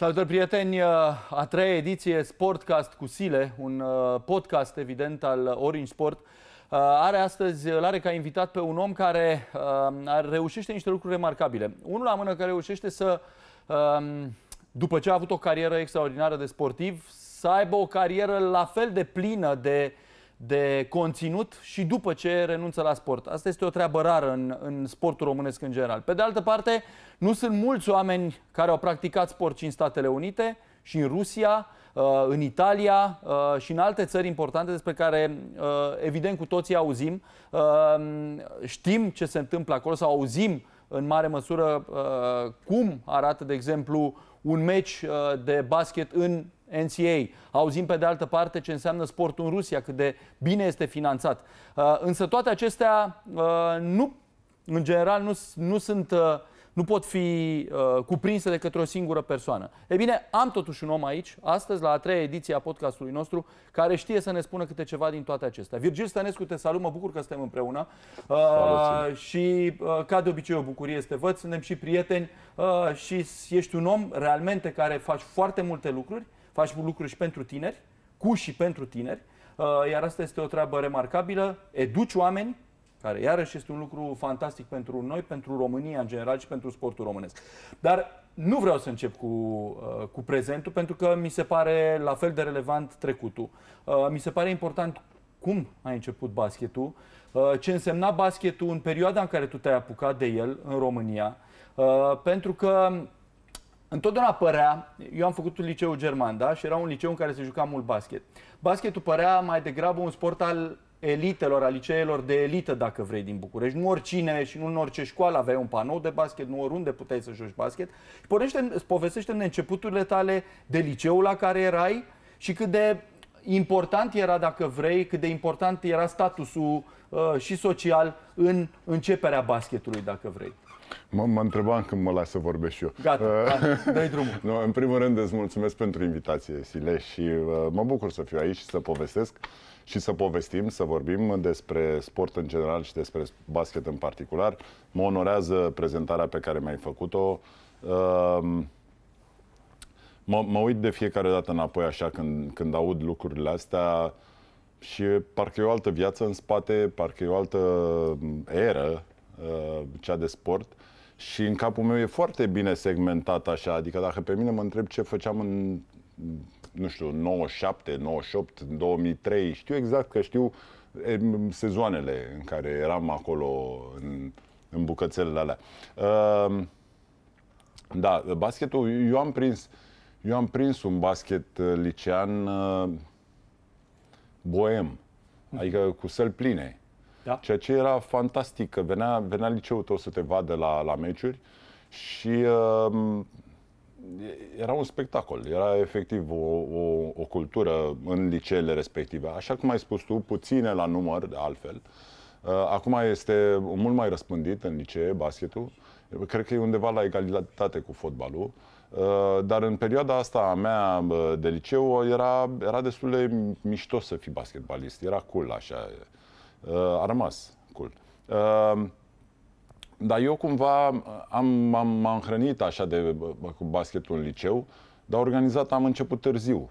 Salutări prieteni, uh, a treia ediție Sportcast cu Sile, un uh, podcast evident al Orange Sport, uh, are astăzi, îl are ca invitat pe un om care reușește niște lucruri remarcabile. Unul la mână care reușește să, um, după ce a avut o carieră extraordinară de sportiv, să aibă o carieră la fel de plină de uh, de conținut și după ce renunță la sport. Asta este o treabă rară în, în sportul românesc în general. Pe de altă parte, nu sunt mulți oameni care au practicat sport și în Statele Unite și în Rusia, uh, în Italia uh, și în alte țări importante despre care uh, evident cu toții auzim. Știm ce se întâmplă acolo sau auzim în mare măsură cum arată, de exemplu, un meci de basket în NCA. Auzim pe de altă parte ce înseamnă sportul în Rusia, cât de bine este finanțat. Uh, însă toate acestea uh, nu, în general, nu, nu sunt uh, nu pot fi uh, cuprinse de către o singură persoană. E bine, am totuși un om aici, astăzi, la a treia ediție a podcastului nostru, care știe să ne spună câte ceva din toate acestea. Virgil Stănescu, te salut, mă bucur că suntem împreună uh, și, uh, ca de obicei, o bucurie este văd, suntem și prieteni uh, și ești un om realmente care faci foarte multe lucruri faci lucruri și pentru tineri, cu și pentru tineri, uh, iar asta este o treabă remarcabilă, educi oameni, care iarăși este un lucru fantastic pentru noi, pentru România în general și pentru sportul românesc. Dar nu vreau să încep cu, uh, cu prezentul, pentru că mi se pare la fel de relevant trecutul. Uh, mi se pare important cum a început basketul, ce însemna basketul în perioada în care tu te-ai apucat de el în România, pentru că întotdeauna părea, eu am făcut un liceu german, da? Și era un liceu în care se juca mult basket. Basketul părea mai degrabă un sport al elitelor, al liceelor de elită, dacă vrei, din București. Nu oricine și nu în orice școală aveai un panou de basket, nu oriunde puteai să joci basket. Și pornește, povestește în începuturile tale de liceul la care erai și cât de important era, dacă vrei, cât de important era statusul uh, și social în începerea basketului, dacă vrei. Mă, mă întrebam când mă las să vorbesc și eu. Gata, uh, dai drumul. Nu, în primul rând îți mulțumesc pentru invitație, Sile, și uh, mă bucur să fiu aici și să povestesc și să povestim, să vorbim despre sport în general și despre basket în particular. Mă onorează prezentarea pe care mi-ai făcut-o. Uh, mă, mă uit de fiecare dată înapoi așa când, când aud lucrurile astea și parcă e o altă viață în spate, parcă e o altă um, eră Uh, cea de sport, și în capul meu e foarte bine segmentat așa, adică dacă pe mine mă întreb ce făceam în, nu știu, 97, 98, 2003, știu exact că știu sezoanele în care eram acolo în, în bucățelele alea. Uh, da, basketul, eu am prins, eu am prins un basket uh, licean boem, adică cu săl pline. Da. Ceea ce era fantastic, că venea, venea liceul tău să te vadă la, la meciuri și uh, era un spectacol, era efectiv o, o, o cultură în liceele respective. Așa cum ai spus tu, puține la număr, de altfel. Uh, acum este mult mai răspândit în licee basketul. Cred că e undeva la egalitate cu fotbalul. Uh, dar în perioada asta a mea uh, de liceu era, era destul de mișto să fii basketbalist. Era cool așa. Uh, Uh, a rămas cult. Uh, dar eu cumva am, am m-am hrănit așa de cu basketul în liceu, dar organizat am început târziu.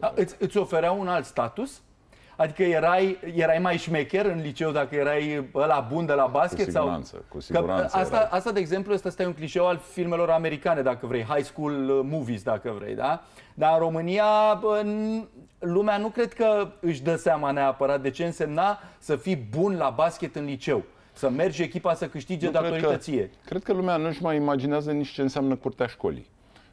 A, îți, îți oferea un alt status? Adică erai, erai mai șmecher în liceu dacă erai la bun de la basket? Cu siguranță, sau... cu siguranță. Că asta, asta, de exemplu, ăsta este un clișeu al filmelor americane, dacă vrei, high school uh, movies, dacă vrei, da? Dar în România, în lumea nu cred că își dă seama neapărat de ce însemna să fii bun la basket în liceu să mergi echipa să câștige nu, datorită cred că, ție. Cred că lumea nu-și mai imaginează nici ce înseamnă curtea școlii.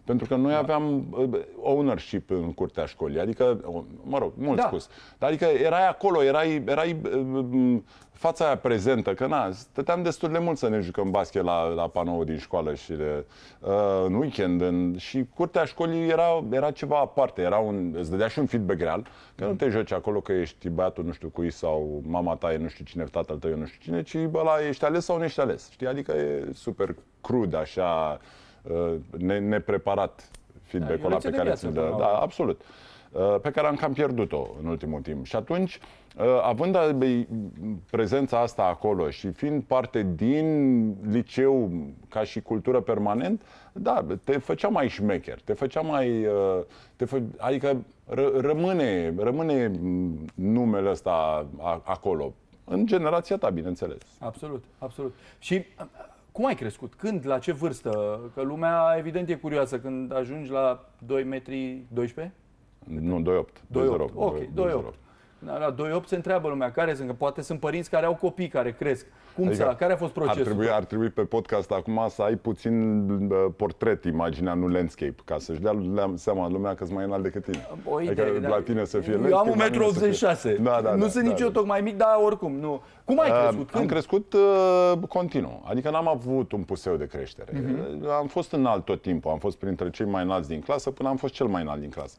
Pentru că noi da. aveam uh, ownership în curtea școlii, adică, mă rog, mult da. spus. Dar adică erai acolo, erai, erai uh, fața aia prezentă, că na, stăteam destul de mult să ne jucăm basket la, la panou din școală și de, uh, în weekend în, și curtea școlii era, era ceva aparte, era un, îți dădea și un feedback real, că mm. nu te mm. joci acolo că ești băiatul nu știu cui sau mama ta e nu știu cine, tatăl tău e nu știu cine, ci bă, la ești ales sau nu ești ales, știi? Adică e super crud așa, Uh, ne, nepreparat feedback-ul da, ăla da, pe care ți-l dă. Da, absolut. Uh, pe care am cam pierdut-o în ultimul timp. Și atunci, uh, având prezența asta acolo și fiind parte din liceu ca și cultură permanent, da, te făcea mai șmecher, te făcea mai... Te fă, adică rămâne, rămâne mm, numele ăsta acolo. În generația ta, bineînțeles. Absolut, absolut. Și cum ai crescut? Când? La ce vârstă? Că lumea, evident, e curioasă când ajungi la 2 metri 12? Nu, 2,8. 2,8. Ok, 2,8. La da, 2-8 da, se întreabă lumea care sunt, că poate sunt părinți care au copii care cresc. Cum adică, care a fost procesul? Ar trebui, ar trebui pe podcast acum să ai puțin portret, imaginea, nu landscape, ca să-și dea seama lumea că sunt mai înalt decât tine. O adică idee, adică da. la tine să fie Eu am 1,86 m. Da, da, nu da, sunt da, nici da. eu tocmai mic, dar oricum, nu. Cum ai crescut? Când? Am crescut uh, continuu. Adică n-am avut un puseu de creștere. Uh-huh. Am fost înalt tot timpul. Am fost printre cei mai înalți din clasă până am fost cel mai înalt din clasă.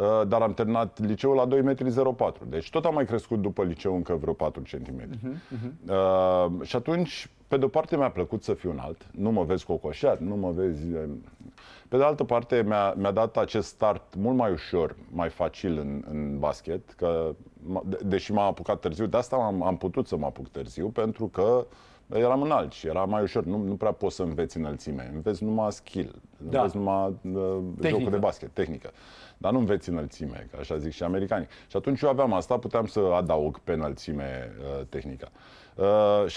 Uh, dar am terminat liceul la 2,04 m. Deci tot am mai crescut după liceu încă vreo 4 cm. Uh-huh, uh-huh. Uh, și atunci, pe de-o parte mi-a plăcut să fiu înalt, nu mă vezi cocoșat, nu mă vezi... Uh, pe de altă parte mi-a, mi-a dat acest start mult mai ușor, mai facil în, în basket, că, de, deși m-am apucat târziu, de asta am, am putut să mă apuc târziu, pentru că uh, dar eram înalt și era mai ușor. Nu, nu prea poți să înveți înălțime. Înveți numai skill, da. înveți numai uh, jocul de basket, tehnică. Dar nu înveți înălțime, ca așa zic și americanii. Și atunci eu aveam asta, puteam să adaug pe înălțime uh, tehnica. Uh,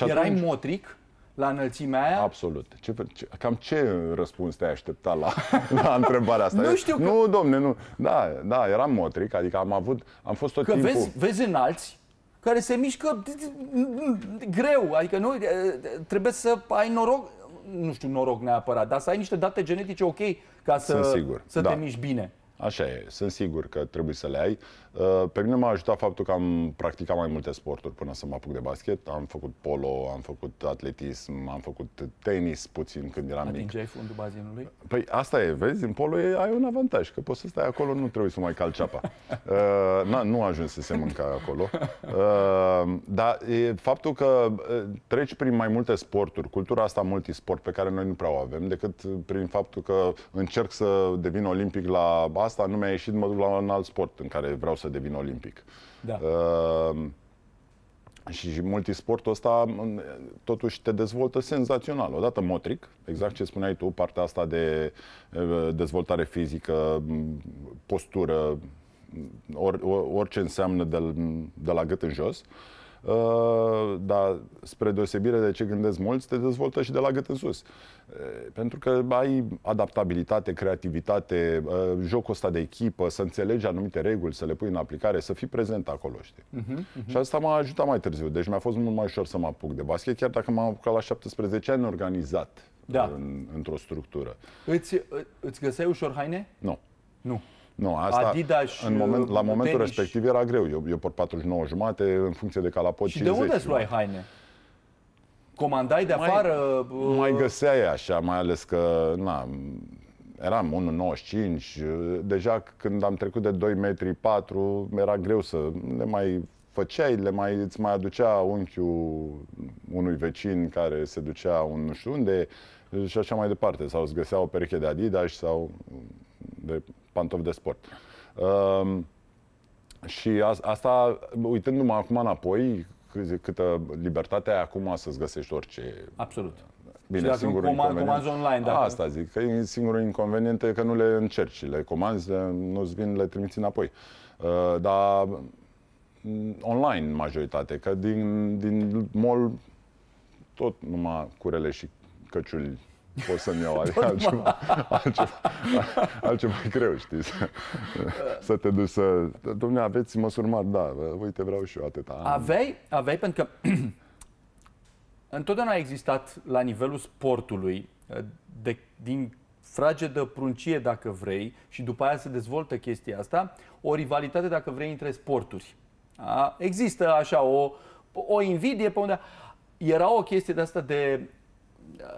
Erai atunci... motric? la înălțimea aia? Absolut. Ce, ce, cam ce răspuns te-ai aștepta la, la întrebarea asta? nu știu că... Nu, domne, nu. Da, da, eram motric, adică am avut, am fost tot că timpul... Că Vezi, vezi înalți care se mișcă mm, greu, adică nu, trebuie să ai noroc, nu știu noroc neapărat, dar să ai niște date genetice ok ca să, sigur, să da. te miști bine. Așa e, sunt sigur că trebuie să le ai. Uh, pe mine m-a ajutat faptul că am practicat mai multe sporturi până să mă apuc de basket. Am făcut polo, am făcut atletism, am făcut tenis puțin când eram Atingeai mic. Atingeai fundul bazinului? Păi asta e, vezi, în polo e, ai un avantaj, că poți să stai acolo, nu trebuie să mai calci apa. uh, na, nu ajuns să se mânca acolo. Uh, dar e faptul că uh, treci prin mai multe sporturi, cultura asta multisport pe care noi nu prea o avem, decât prin faptul că încerc să devin olimpic la asta, nu mi-a ieșit, mă duc la un alt sport în care vreau să devin olimpic. Da. Uh, și, multisportul ăsta totuși te dezvoltă senzațional. Odată motric, exact ce spuneai tu, partea asta de dezvoltare fizică, postură, or, orice înseamnă de, de la gât în jos. Uh, Ă, dar spre deosebire de ce gândesc mulți, te dezvoltă și de la gât în sus. Pentru că ai adaptabilitate, creativitate, ă, jocul ăsta de echipă, să înțelegi anumite reguli, să le pui în aplicare, să fii prezent acolo, știi? Uh-huh, uh-huh. Și asta m-a ajutat mai târziu. Deci mi-a fost mult mai ușor să mă apuc de basket, chiar dacă m-am apucat la 17 ani organizat da. în, într-o structură. Îți, îți găseai ușor haine? Nu. Nu. Nu, asta Adidas, în moment, la uh, momentul tenis. respectiv era greu. Eu, eu port 49 jumate în funcție de calapot Și 50, de unde îți luai haine? Comandai de mai, afară? Mai, uh, mai găseai așa, mai ales că na, eram 1,95. Uh, deja când am trecut de 2 metri 4, era greu să le mai făceai, le mai, îți mai aducea unchiul unui vecin care se ducea un nu știu unde și așa mai departe. Sau îți găsea o pereche de Adidas sau de pantofi de sport. Uh, și a, asta, uitându-mă acum înapoi, câtă libertate ai acum să-ți găsești orice. Absolut. Bine, și dacă singurul comand, inconvenient... comanzi online, dacă... asta zic, că e singurul inconvenient e că nu le încerci, le comanzi, nu-ți vin, le trimiți înapoi. Uh, dar mm, online majoritate, că din, din mall tot numai curele și căciuli pot să-mi iau altceva, altceva, altceva, altceva e greu, știi, să, să te duci să... Dom'le, aveți mari, da, uite, vreau și eu atâta. Am. Aveai, aveai pentru că întotdeauna a existat la nivelul sportului, de, din fragedă pruncie dacă vrei și după aia se dezvoltă chestia asta, o rivalitate dacă vrei între sporturi. A, există așa o, o invidie pe unde... Era o chestie de asta de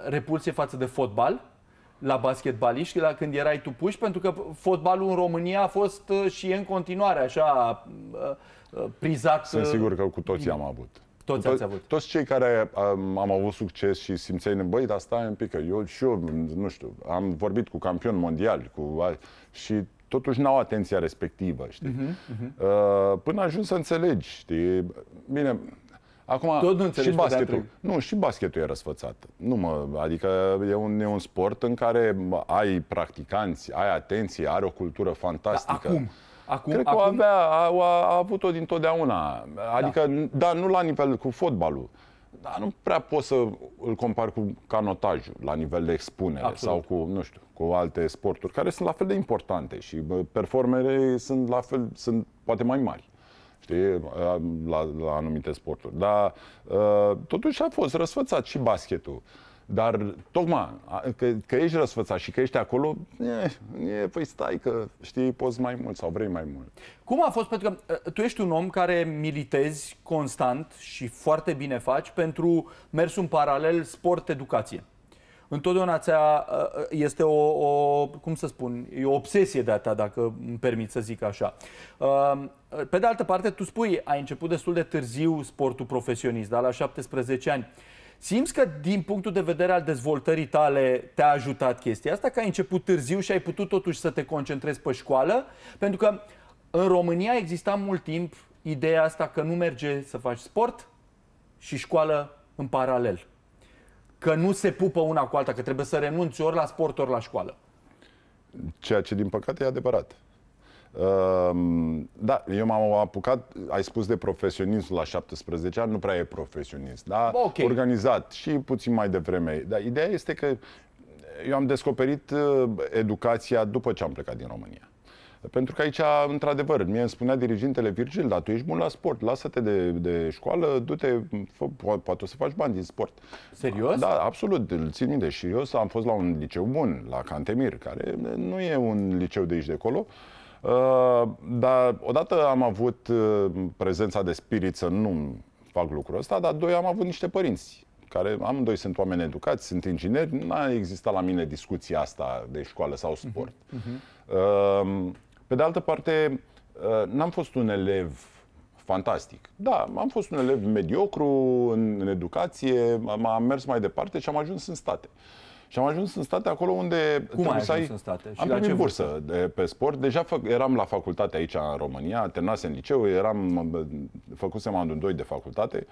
repulsie față de fotbal la basketbaliști la când erai tu puși, pentru că fotbalul în România a fost uh, și în continuare așa uh, uh, prizat. Sunt sigur că cu toții am avut. Toți ați avut. Toți cei care am, am avut succes și simțeai, băi, dar stai un pic, că eu și eu, nu știu, am vorbit cu campion mondial, cu, și totuși n-au atenția respectivă, știi? Uh-huh, uh-huh. Până ajungi să înțelegi, știi? Bine, Acum, Tot nu și basketul. Nu, și basketul e răsfățat. Nu mă, adică e un, e un sport în care ai practicanți, ai atenție, are o cultură fantastică. Da, acum, acum, Cred că acum... avea, a, a, avut-o dintotdeauna. Adică, da. da, nu la nivel cu fotbalul. Dar nu prea pot să îl compar cu canotajul la nivel de expunere Absolut. sau cu, nu știu, cu alte sporturi care sunt la fel de importante și performerele sunt la fel, sunt poate mai mari știi, la, la anumite sporturi. Dar uh, totuși a fost răsfățat și basketul. Dar, tocmai, că, că ești răsfățat și că ești acolo, e, eh, e, păi stai că, știi, poți mai mult sau vrei mai mult. Cum a fost? Pentru că uh, tu ești un om care militezi constant și foarte bine faci pentru mersul în paralel sport-educație întotdeauna ți-a, ă, ă, este o, o, cum să spun, e o obsesie de-a ta, dacă îmi permit să zic așa. Pe de altă parte, tu spui, ai început destul de târziu sportul profesionist, dar la 17 ani. Simți că din punctul de vedere al dezvoltării tale te-a ajutat chestia asta, că ai început târziu și ai putut totuși să te concentrezi pe școală? Pentru că în România exista mult timp ideea asta că nu merge să faci sport și școală în paralel că nu se pupă una cu alta, că trebuie să renunți ori la sport, ori la școală. Ceea ce, din păcate, e adevărat. Ehm, da, eu m-am apucat, ai spus de profesionist la 17 ani, nu prea e profesionist, da? Okay. Organizat și puțin mai devreme. Dar ideea este că eu am descoperit eh, educația după ce am plecat din România. Pentru că aici, într-adevăr, mie îmi spunea dirigintele Virgil, dar tu ești bun la sport, lasă-te de, de școală, du-te, poate o să faci bani din sport. Serios? Da, absolut, îl țin minte. Și eu am fost la un liceu bun, la Cantemir, care nu e un liceu de aici de acolo, Uh, dar odată am avut uh, prezența de spirit să nu fac lucrul ăsta, dar doi am avut niște părinți care amândoi sunt oameni educați, sunt ingineri, n-a existat la mine discuția asta de școală sau sport. Uh-huh. Uh, pe de altă parte, uh, n-am fost un elev fantastic. Da, am fost un elev mediocru în, în educație, m-am mers mai departe și am ajuns în state. Și am ajuns în state acolo unde... Cum ai ajuns ai... în state? Și am primit ce bursă de, pe sport. Deja fă, eram la facultate aici în România, Terminase în liceu, eram, făcusem anul 2 de facultate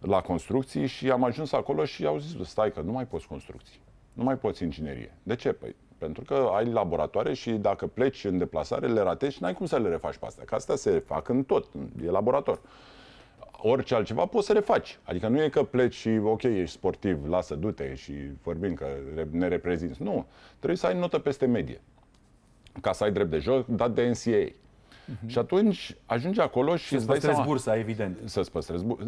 la construcții și am ajuns acolo și au zis, stai că nu mai poți construcții, nu mai poți inginerie. De ce? Păi pentru că ai laboratoare și dacă pleci în deplasare, le ratezi și n-ai cum să le refaci pe astea. Că astea se fac în tot, e laborator. Orice altceva poți să le faci. Adică nu e că pleci și, ok, ești sportiv, lasă, du-te și vorbim că ne reprezinți. Nu, trebuie să ai notă peste medie. Ca să ai drept de joc, dat de NCAA. Mm-hmm. Și atunci ajungi acolo și să-ți păstrezi seama, bursa, evident. Să-ți păstrezi bursa.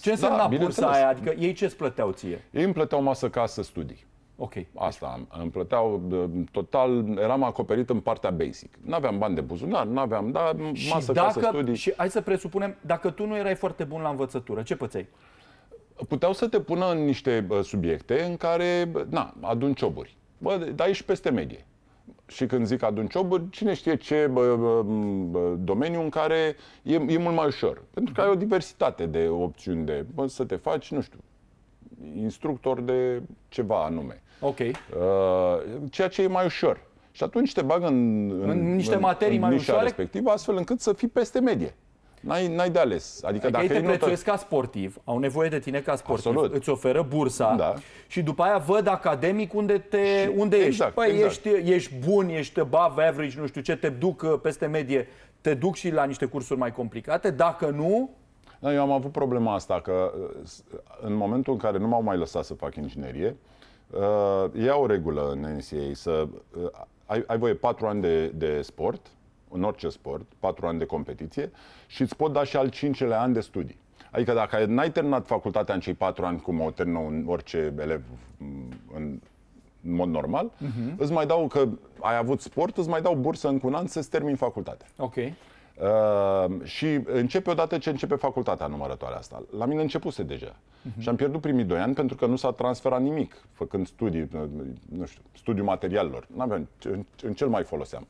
Ce înseamnă da, bursa aia? Adică ei ce îți plăteau ție? Ei îmi plăteau masă, să studii. Ok. Asta am, îmi plăteau total, eram acoperit în partea basic. Nu aveam bani de buzunar, Nu aveam dar masă, dacă, casă, studii. Și hai să presupunem, dacă tu nu erai foarte bun la învățătură, ce pățeai? Puteau să te pună în niște subiecte în care, na, adun cioburi. Bă, dar ești peste medie. Și când zic adun cioburi, cine știe ce bă, bă, domeniu în care e, e mult mai ușor. Pentru că ai o diversitate de opțiuni de bă, să te faci, nu știu, instructor de ceva anume. Ok. Uh, ceea ce e mai ușor. Și atunci te bagă în, în, în niște materii în, în mai ușoare respectivă, astfel încât să fii peste medie. N-ai, n-ai de ales. Adică, adică dacă ei te prețuiesc notă... ca sportiv, au nevoie de tine ca sportiv, Absolut. îți oferă bursa da. și după aia văd academic unde, te, și, unde exact, ești. Păi exact. ești, ești bun, ești above average, nu știu ce, te duc uh, peste medie, te duc și la niște cursuri mai complicate. Dacă nu, da, eu am avut problema asta că uh, în momentul în care nu m-au mai lăsat să fac inginerie, uh, e o regulă în NCA să uh, ai, ai voie patru ani de, de sport, în orice sport, patru ani de competiție și îți pot da și al cincelea an de studii. Adică dacă n-ai terminat facultatea în cei patru ani, cum o termină un, orice elev în, mm, în mod normal, uh-huh. îți mai dau, că ai avut sport, îți mai dau bursă în un an să-ți termini facultatea. Ok. Uh, și începe odată ce începe facultatea numărătoare asta. La mine începuse deja. Uh-huh. Mhm. Și am pierdut primii doi ani pentru că nu s-a transferat nimic, făcând studii, nu știu, studiu materialelor. N-aveam, în, în cel mai foloseam.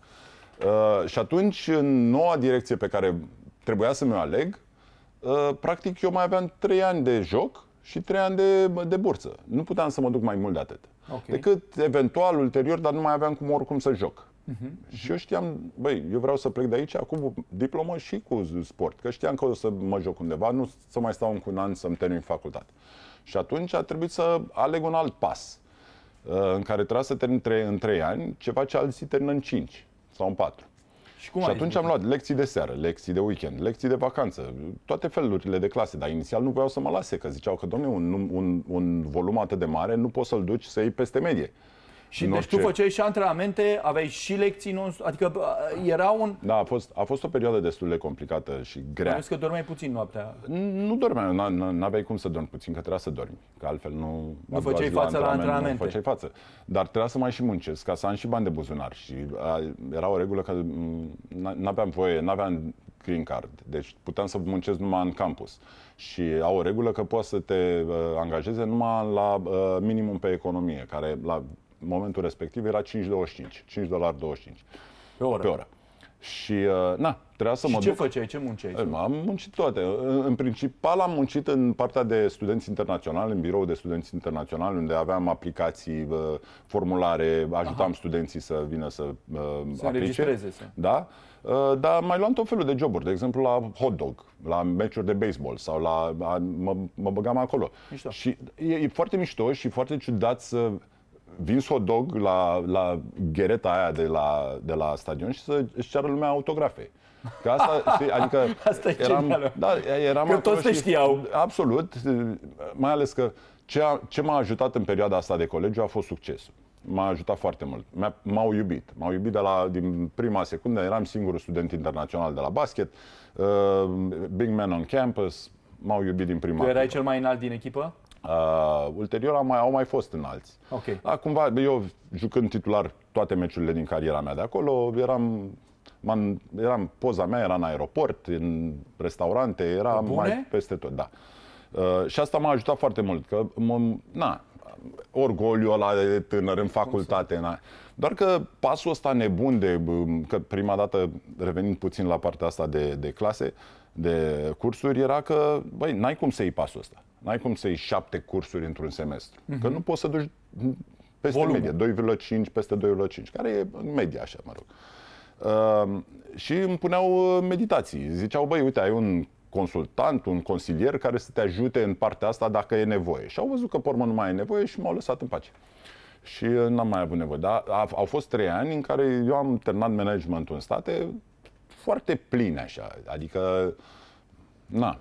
Uh, și atunci, în noua direcție pe care trebuia să mi-o aleg, uh, practic eu mai aveam trei ani de joc și trei ani de, de bursă. Nu puteam să mă duc mai mult de atât. Okay. Decât eventual, ulterior, dar nu mai aveam cum oricum să joc. Uh-huh. Și eu știam, băi, eu vreau să plec de aici acum cu diplomă și cu sport, că știam că o să mă joc undeva, nu să mai stau încă un an să-mi termin facultate. Și atunci a trebuit să aleg un alt pas, uh, în care trebuia să termin tre- în trei ani, ceva ce alții termină în cinci sau în patru. Și, cum și atunci am luat lecții de seară, lecții de weekend, lecții de vacanță, toate felurile de clase, dar inițial nu voiau să mă lase, că ziceau că, domnule, un, un, un volum atât de mare nu poți să-l duci să iei peste medie. Și deci tu făceai și antrenamente, aveai și lecții, non adică era un... Da, a fost, a fost o perioadă destul de complicată și grea. Am că dormeai puțin noaptea. Nu dormeai, n-aveai cum să dormi puțin, că trebuia să dormi, că altfel nu... Nu făceai față la antrenamente. Nu făceai față, dar trebuia să mai și muncesc, ca să am și bani de buzunar și era o regulă că n-aveam voie, n-aveam green card, deci puteam să muncesc numai în campus. Și au o regulă că poți să te uh, angajeze numai la uh, minimum pe economie, care la în momentul respectiv era 5,25, 5 dolari 25 pe oră. Pe oră. Și, uh, na, trebuia să și mă ce duc. făceai? Ce munceai? Am muncit toate. În principal am muncit în partea de studenți internaționali, în birou de studenți internaționali, unde aveam aplicații, uh, formulare, ajutam Aha. studenții să vină să uh, Se aplice. Să. Da? Dar mai luam tot felul de joburi, de exemplu la hot dog, la meciuri de baseball sau la... A, mă, mă băgam acolo. Mișto. Și e, e foarte mișto și foarte ciudat să vin o dog la, la ghereta aia de la, de la stadion și să-și ceară lumea autografe. Că asta, știi, adică asta e eram, da, eram că toți te știau. Absolut, mai ales că ce, a, ce m-a ajutat în perioada asta de colegiu a fost succesul. M-a ajutat foarte mult. M-a, m-au iubit. M-au iubit de la, din prima secundă. Eram singurul student internațional de la basket. Uh, big man on campus. M-au iubit din prima. Tu erai cel mai înalt din echipă? Uh, ulterior am mai, au mai fost în alți. Okay. Da, cumva, eu jucând titular toate meciurile din cariera mea de acolo, eram man, eram, poza mea era în aeroport, în restaurante, era Bune? mai peste tot, da. Uh, și asta m-a ajutat foarte mult, că mă, na, orgoliul ăla de tânăr în facultate, na. Doar că pasul ăsta nebun de, um, că prima dată, revenind puțin la partea asta de, de clase, uh, de cursuri era că, băi, n-ai cum să iei pasul ăsta. N-ai cum să iei șapte cursuri într-un semestru. Uh-huh. Că nu poți să duci peste Volumul. medie, 2,5 peste 2,5, care e media așa, mă rog. Uh, și îmi puneau uh, meditații. Ziceau, băi, uite, ai un consultant, un consilier care să te ajute în partea asta dacă e nevoie. Și au văzut că, pormă, nu mai e nevoie și m-au lăsat în pace. Și n-am mai avut nevoie. Dar au fost trei ani în care eu am terminat managementul în state, foarte plin așa, adică, na,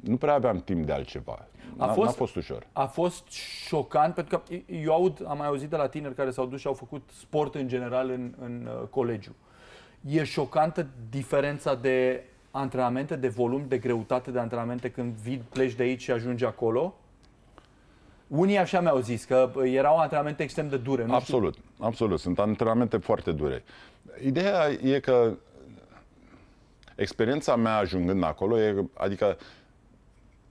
nu prea aveam timp de altceva. A fost, a fost ușor. A fost șocant, pentru că eu aud, am mai auzit de la tineri care s-au dus și au făcut sport în general în, în uh, colegiu. E șocantă diferența de antrenamente, de volum, de greutate de antrenamente când vii, pleci de aici și ajungi acolo? Unii așa mi-au zis, că erau antrenamente extrem de dure. Nu absolut, știu... absolut. Sunt antrenamente foarte dure. Ideea e că Experiența mea ajungând acolo, e, adică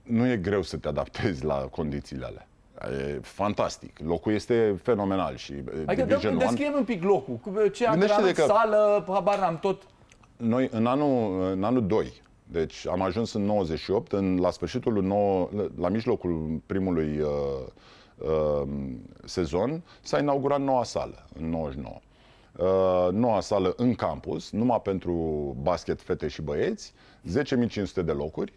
nu e greu să te adaptezi la condițiile alea. E fantastic. Locul este fenomenal. Și adică dă, descriem un pic locul. Ce am că... sală, habar am tot. Noi în anul, în anul 2, deci am ajuns în 98, în, la sfârșitul 9, la mijlocul primului uh, uh, sezon, s-a inaugurat noua sală, în 99. Uh, noua sală în campus, numai pentru basket fete și băieți, 10.500 de locuri,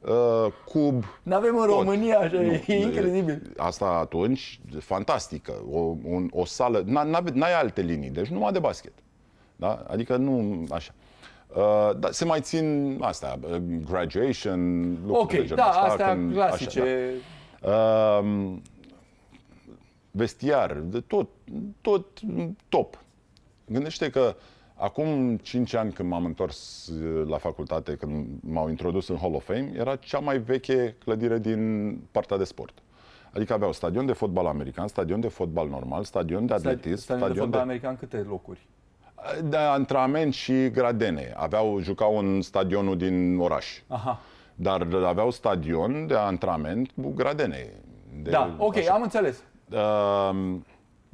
Uh, cub. Nu avem în România așa, nu, e incredibil. Asta atunci, fantastică. O, un, o sală, n-ai alte linii, deci numai de basket. Da? Adică nu așa. Uh, da, se mai țin astea, uh, graduation, lucruri okay, de genul da, astea când, clasice. Așa, da. uh, vestiar, de tot, tot top. Gândește că acum 5 ani când m-am întors uh, la facultate, când m-au introdus în Hall of Fame, era cea mai veche clădire din partea de sport. Adică aveau stadion de fotbal american, stadion de fotbal normal, stadion de atletism. Stadion, stadion de fotbal de... american câte locuri? Uh, de antrenament și gradene. Aveau, jucau în stadionul din oraș. Aha. Dar aveau stadion de antrenament cu gradene. De, da, ok, așa. am înțeles. Uh,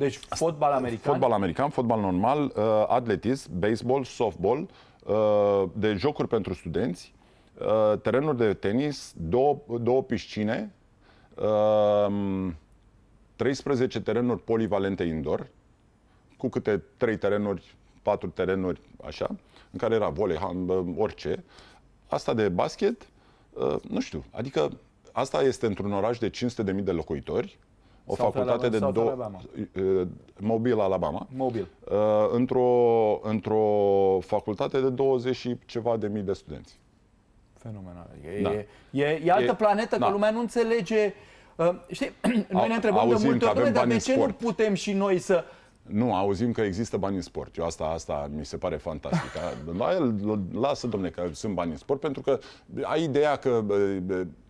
deci fotbal american? Fotbal american, fotbal normal, uh, atletism, baseball, softball, uh, de jocuri pentru studenți, uh, terenuri de tenis, două, două piscine, 13 um, terenuri polivalente indoor, cu câte 3 terenuri, 4 terenuri, așa, în care era volei, orice. Asta de basket, nu știu, adică asta este într-un oraș de 500.000 de locuitori, o South facultate Alabama, de două... Alabama. Mobil, Alabama. Mobil. Uh, într-o, într-o facultate de 20 și ceva de mii de studenți. Fenomenal. E, da. e, e, e altă e, planetă, da. că lumea nu înțelege... Uh, știi, noi ne întrebăm de multe ori, dar de ce sport. nu putem și noi să... Nu, auzim că există bani în sport. Eu asta, asta mi se pare fantastic. La, lasă, domne, că sunt bani în sport, pentru că ai ideea că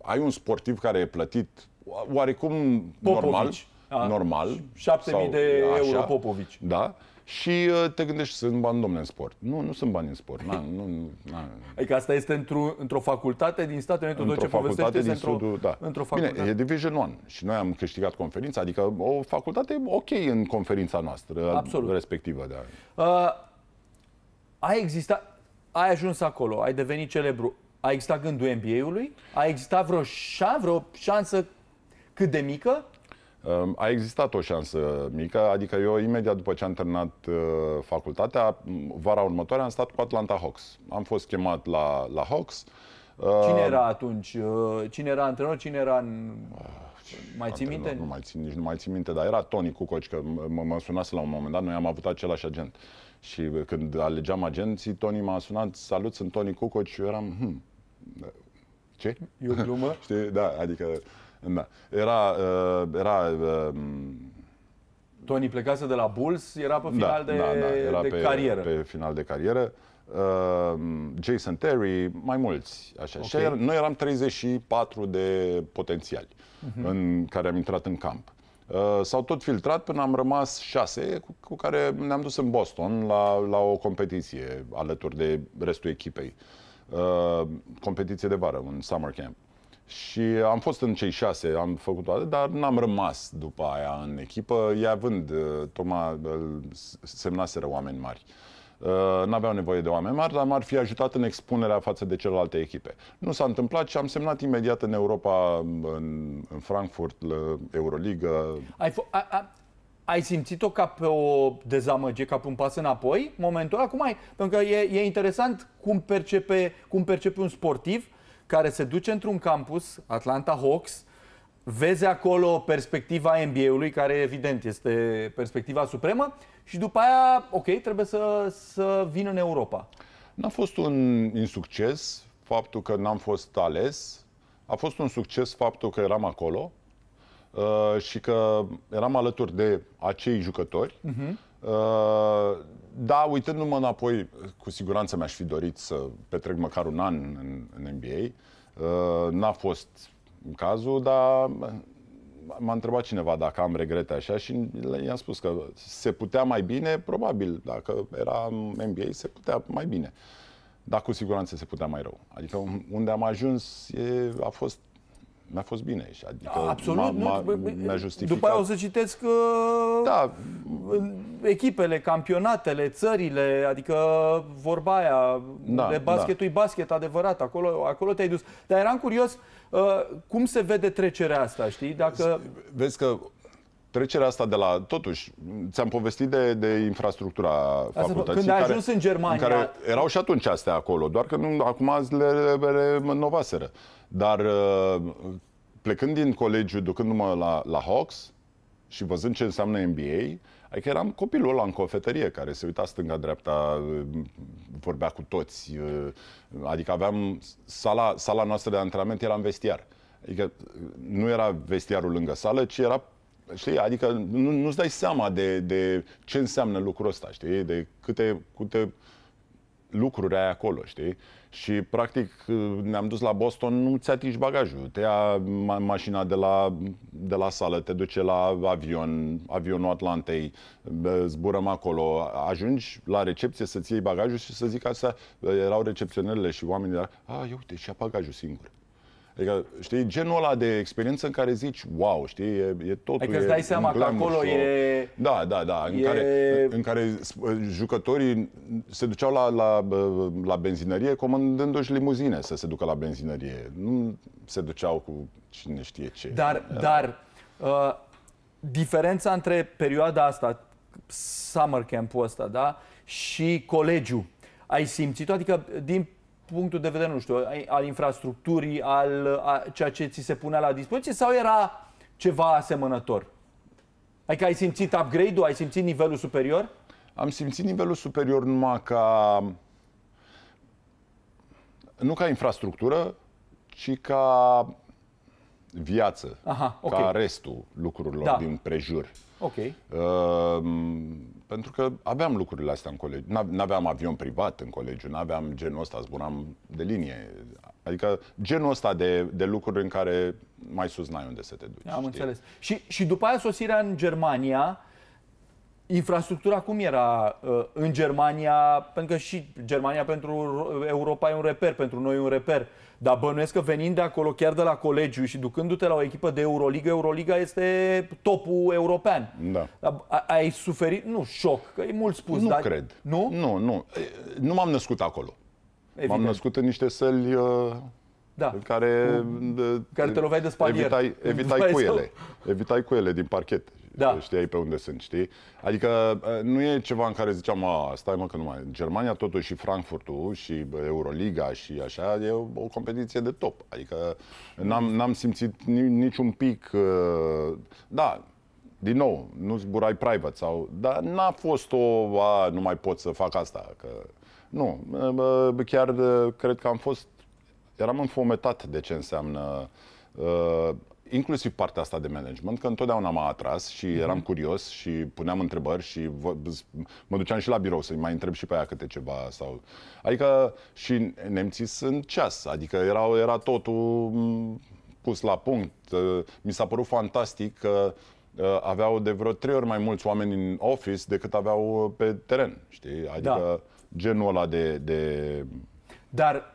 ai un sportiv care e plătit oarecum Popovici. normal. A, normal. 7000 de așa, euro Popovici. Da. Și uh, te gândești, sunt bani, domne în sport. Nu, nu sunt bani în sport. Na, nu, na. Adică asta este într-o, într facultate din Statele Unite, într-o ce facultate din într-o, da. într facultate. Bine, e Division 1 și noi am câștigat conferința, adică o facultate ok în conferința noastră Absolut. respectivă. Da. Uh, ai existat, ai ajuns acolo, ai devenit celebru. A existat gândul NBA-ului? A existat vreo, șa, vreo șansă cât de mică? A existat o șansă mică, adică eu imediat după ce am terminat uh, facultatea, vara următoare am stat cu Atlanta Hawks. Am fost chemat la, la Hawks. cine uh, era atunci? Uh, cine era antrenor? Cine era în... Mai ții minte? Nu mai țin, nici nu mai țin minte, dar era Tony Cucoci, că mă, mă sunase la un moment dat, noi am avut același agent. Și când alegeam agenții, Tony m-a sunat, salut, sunt Tony Cucoci, eu eram, hm, ce? E o glumă? Știi, da, adică da. uh, Era, uh, Tony plecase de la Bulls, era pe da, final da, de, da, da, era de pe, carieră. pe final de carieră. Uh, Jason Terry, mai mulți. Așa. Okay. Și noi eram 34 de potențiali uh-huh. în care am intrat în camp. Uh, s-au tot filtrat până am rămas șase, cu, cu care ne-am dus în Boston la, la o competiție alături de restul echipei. Uh, competiție de vară, un summer camp. Uh, și am fost în cei șase, am făcut toate, dar n-am rămas după aia în echipă, ea având, uh, Toma semnaseră oameni mari. Uh, n-aveau nevoie de oameni mari, dar m-ar fi ajutat în expunerea față de celelalte echipe. Nu s-a întâmplat și am semnat imediat în Europa, în, în Frankfurt, la EuroLiga Ai, a, a, ai simțit-o ca pe o dezamăgire, ca pe un pas înapoi, momentul acum ai? Pentru că e, e interesant cum percepe, cum percepe un sportiv uh, care se duce într-un campus, Atlanta Hawks, vezi acolo perspectiva NBA-ului, care evident este perspectiva supremă, și după aia, ok, trebuie să, să vin în Europa. N-a fost un insucces faptul că n-am fost ales, a fost un succes faptul că eram acolo uh, și că eram alături de acei jucători. Uh-huh Uh, da, uitându-mă înapoi, cu siguranță mi-aș fi dorit să petrec măcar un an în, în NBA. Uh, n-a fost cazul, dar m-a întrebat cineva dacă am regrete așa și i-am spus că se putea mai bine, probabil, dacă era NBA, se putea mai bine. Dar cu siguranță se putea mai rău. Adică unde am ajuns e, a fost mi-a fost bine. Și adică Absolut. Mi-a justificat. După aia o să citesc că uh, da. echipele, campionatele, țările, adică vorba aia da, de basketul da. basket adevărat, acolo, acolo te-ai dus. Dar eram curios uh, cum se vede trecerea asta, știi? Dacă... Vezi că trecerea asta de la... Totuși, ți-am povestit de, de infrastructura asta, facultății. Când ai ajuns în Germania... În care erau și atunci astea acolo, doar că nu, acum le renovaseră. le, re, dar uh, plecând din colegiu, ducându-mă la, la Hawks și văzând ce înseamnă NBA, adică eram copilul ăla în cofetărie care se uita stânga-dreapta, uh, vorbea cu toți. Uh, adică aveam sala, sala noastră de antrenament era în vestiar. Adică nu era vestiarul lângă sală, ci era Știi? Adică nu, nu-ți dai seama de, de ce înseamnă lucrul ăsta, știi? De câte, câte lucruri ai acolo, știi? Și, practic, ne-am dus la Boston, nu-ți atingi bagajul. Te ia ma- mașina de la, de la sală, te duce la avion, avionul Atlantei, zburăm acolo, ajungi la recepție să-ți iei bagajul și să zic asta, erau recepționerele și oamenii, a, eu uite, și-a bagajul singur. Adică, știi, genul ăla de experiență în care zici, wow, știi, e, e totul... Adică îți dai seama că acolo show. e... Da, da, da, în, e... care, în care jucătorii se duceau la, la, la benzinărie comandându-și limuzine să se ducă la benzinărie. Nu se duceau cu cine știe ce. Dar, Era. dar uh, diferența între perioada asta, summer camp-ul ăsta, da, și colegiu, ai simțit-o? Adică, din punctul de vedere, nu știu, al infrastructurii, al a, ceea ce ți se punea la dispoziție sau era ceva asemănător? Adică ai simțit upgrade-ul, ai simțit nivelul superior? Am simțit nivelul superior numai ca... Nu ca infrastructură, ci ca viață, Aha, okay. ca restul lucrurilor da. din prejur. Ok. Uh, pentru că aveam lucrurile astea în colegiu. N-aveam avion privat în colegiu, n-aveam genul ăsta, zburam de linie. Adică genul ăsta de, de lucruri în care mai sus n-ai unde să te duci. Am știi? înțeles. Și, și după aia sosirea în Germania, Infrastructura cum era uh, în Germania? Pentru că și Germania pentru Europa e un reper, pentru noi e un reper. Dar bănuiesc că venind de acolo, chiar de la colegiu și ducându-te la o echipă de Euroliga, Euroliga este topul european. Da. A, ai suferit, nu, șoc, că e mult spus. Nu dar... cred. Nu? Nu, nu. Nu m-am născut acolo. M-am născut în niște săli uh, da. care, uh, care te loveai de spalier. Evitai, evitai cu ele. Evitai cu ele din parchet da. știai pe unde sunt, știi? Adică ă, nu e ceva în care ziceam, stai mă că nu mai... Germania totuși și Frankfurtul și Euroliga și așa e o, o competiție de top. Adică n-am, simțit niciun pic... Uh, da, din nou, nu zburai private sau... Dar n-a fost o, a, nu mai pot să fac asta, că... Nu, ă, chiar cred că am fost... Eram înfometat de ce înseamnă inclusiv partea asta de management, că întotdeauna m-a atras și mhm. eram curios și puneam întrebări și vă, mă duceam și la birou să-i mai întreb și pe aia câte ceva sau... Adică și nemții sunt ceas, adică era, era totul pus la punct. Ă, mi s-a părut fantastic că ă, aveau de vreo trei ori mai mulți oameni în office decât aveau pe teren, știi? Adică da. genul ăla de, de... Dar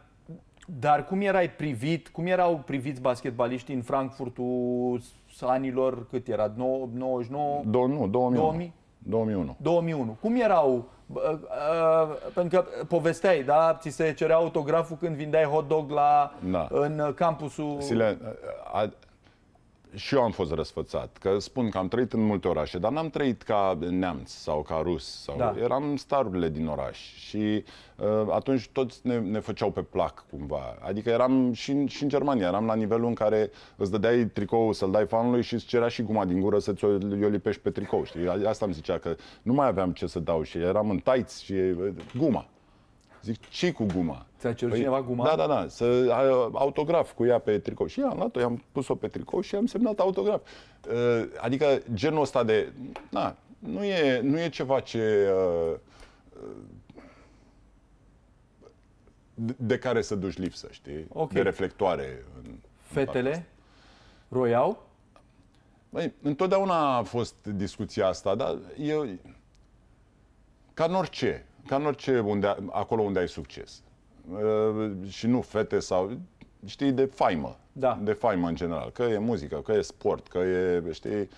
dar cum erai privit, cum erau priviți basketbaliștii în Frankfurtul anilor, cât era, 99? Do, nu, 2001. 2000? 2001. 2001. Cum erau ă, pentru că povesteai, da? Ți se cerea autograful când vindeai hot dog la, da. în campusul... Silea, și eu am fost răsfățat, că spun că am trăit în multe orașe, dar n-am trăit ca neamț sau ca rus. Sau... Da. Eram starurile din oraș și uh, atunci toți ne, ne făceau pe plac cumva. Adică eram și în, și în Germania, eram la nivelul în care îți dădeai tricou să-l dai fanului și îți cerea și guma din gură să-ți o, o lipești pe tricou. Știi? Asta îmi zicea că nu mai aveam ce să dau și eram în taiți și uh, guma. Zic, ce cu guma? Ți-a cerut păi, cineva guma? Da, da, da, să autograf cu ea pe tricou. Și am luat-o, i-am pus-o pe tricou și am semnat autograf. Uh, adică genul ăsta de... Na, nu e, nu e ceva ce... Uh, de care să duci lipsă, știi? Okay. De reflectoare. În, Fetele în roiau? Băi, întotdeauna a fost discuția asta, dar eu... Ca în orice, ca în orice, unde, acolo unde ai succes. Uh, și nu fete sau, știi, de faimă. Da. De faimă în general. Că e muzică, că e sport, că e, știi...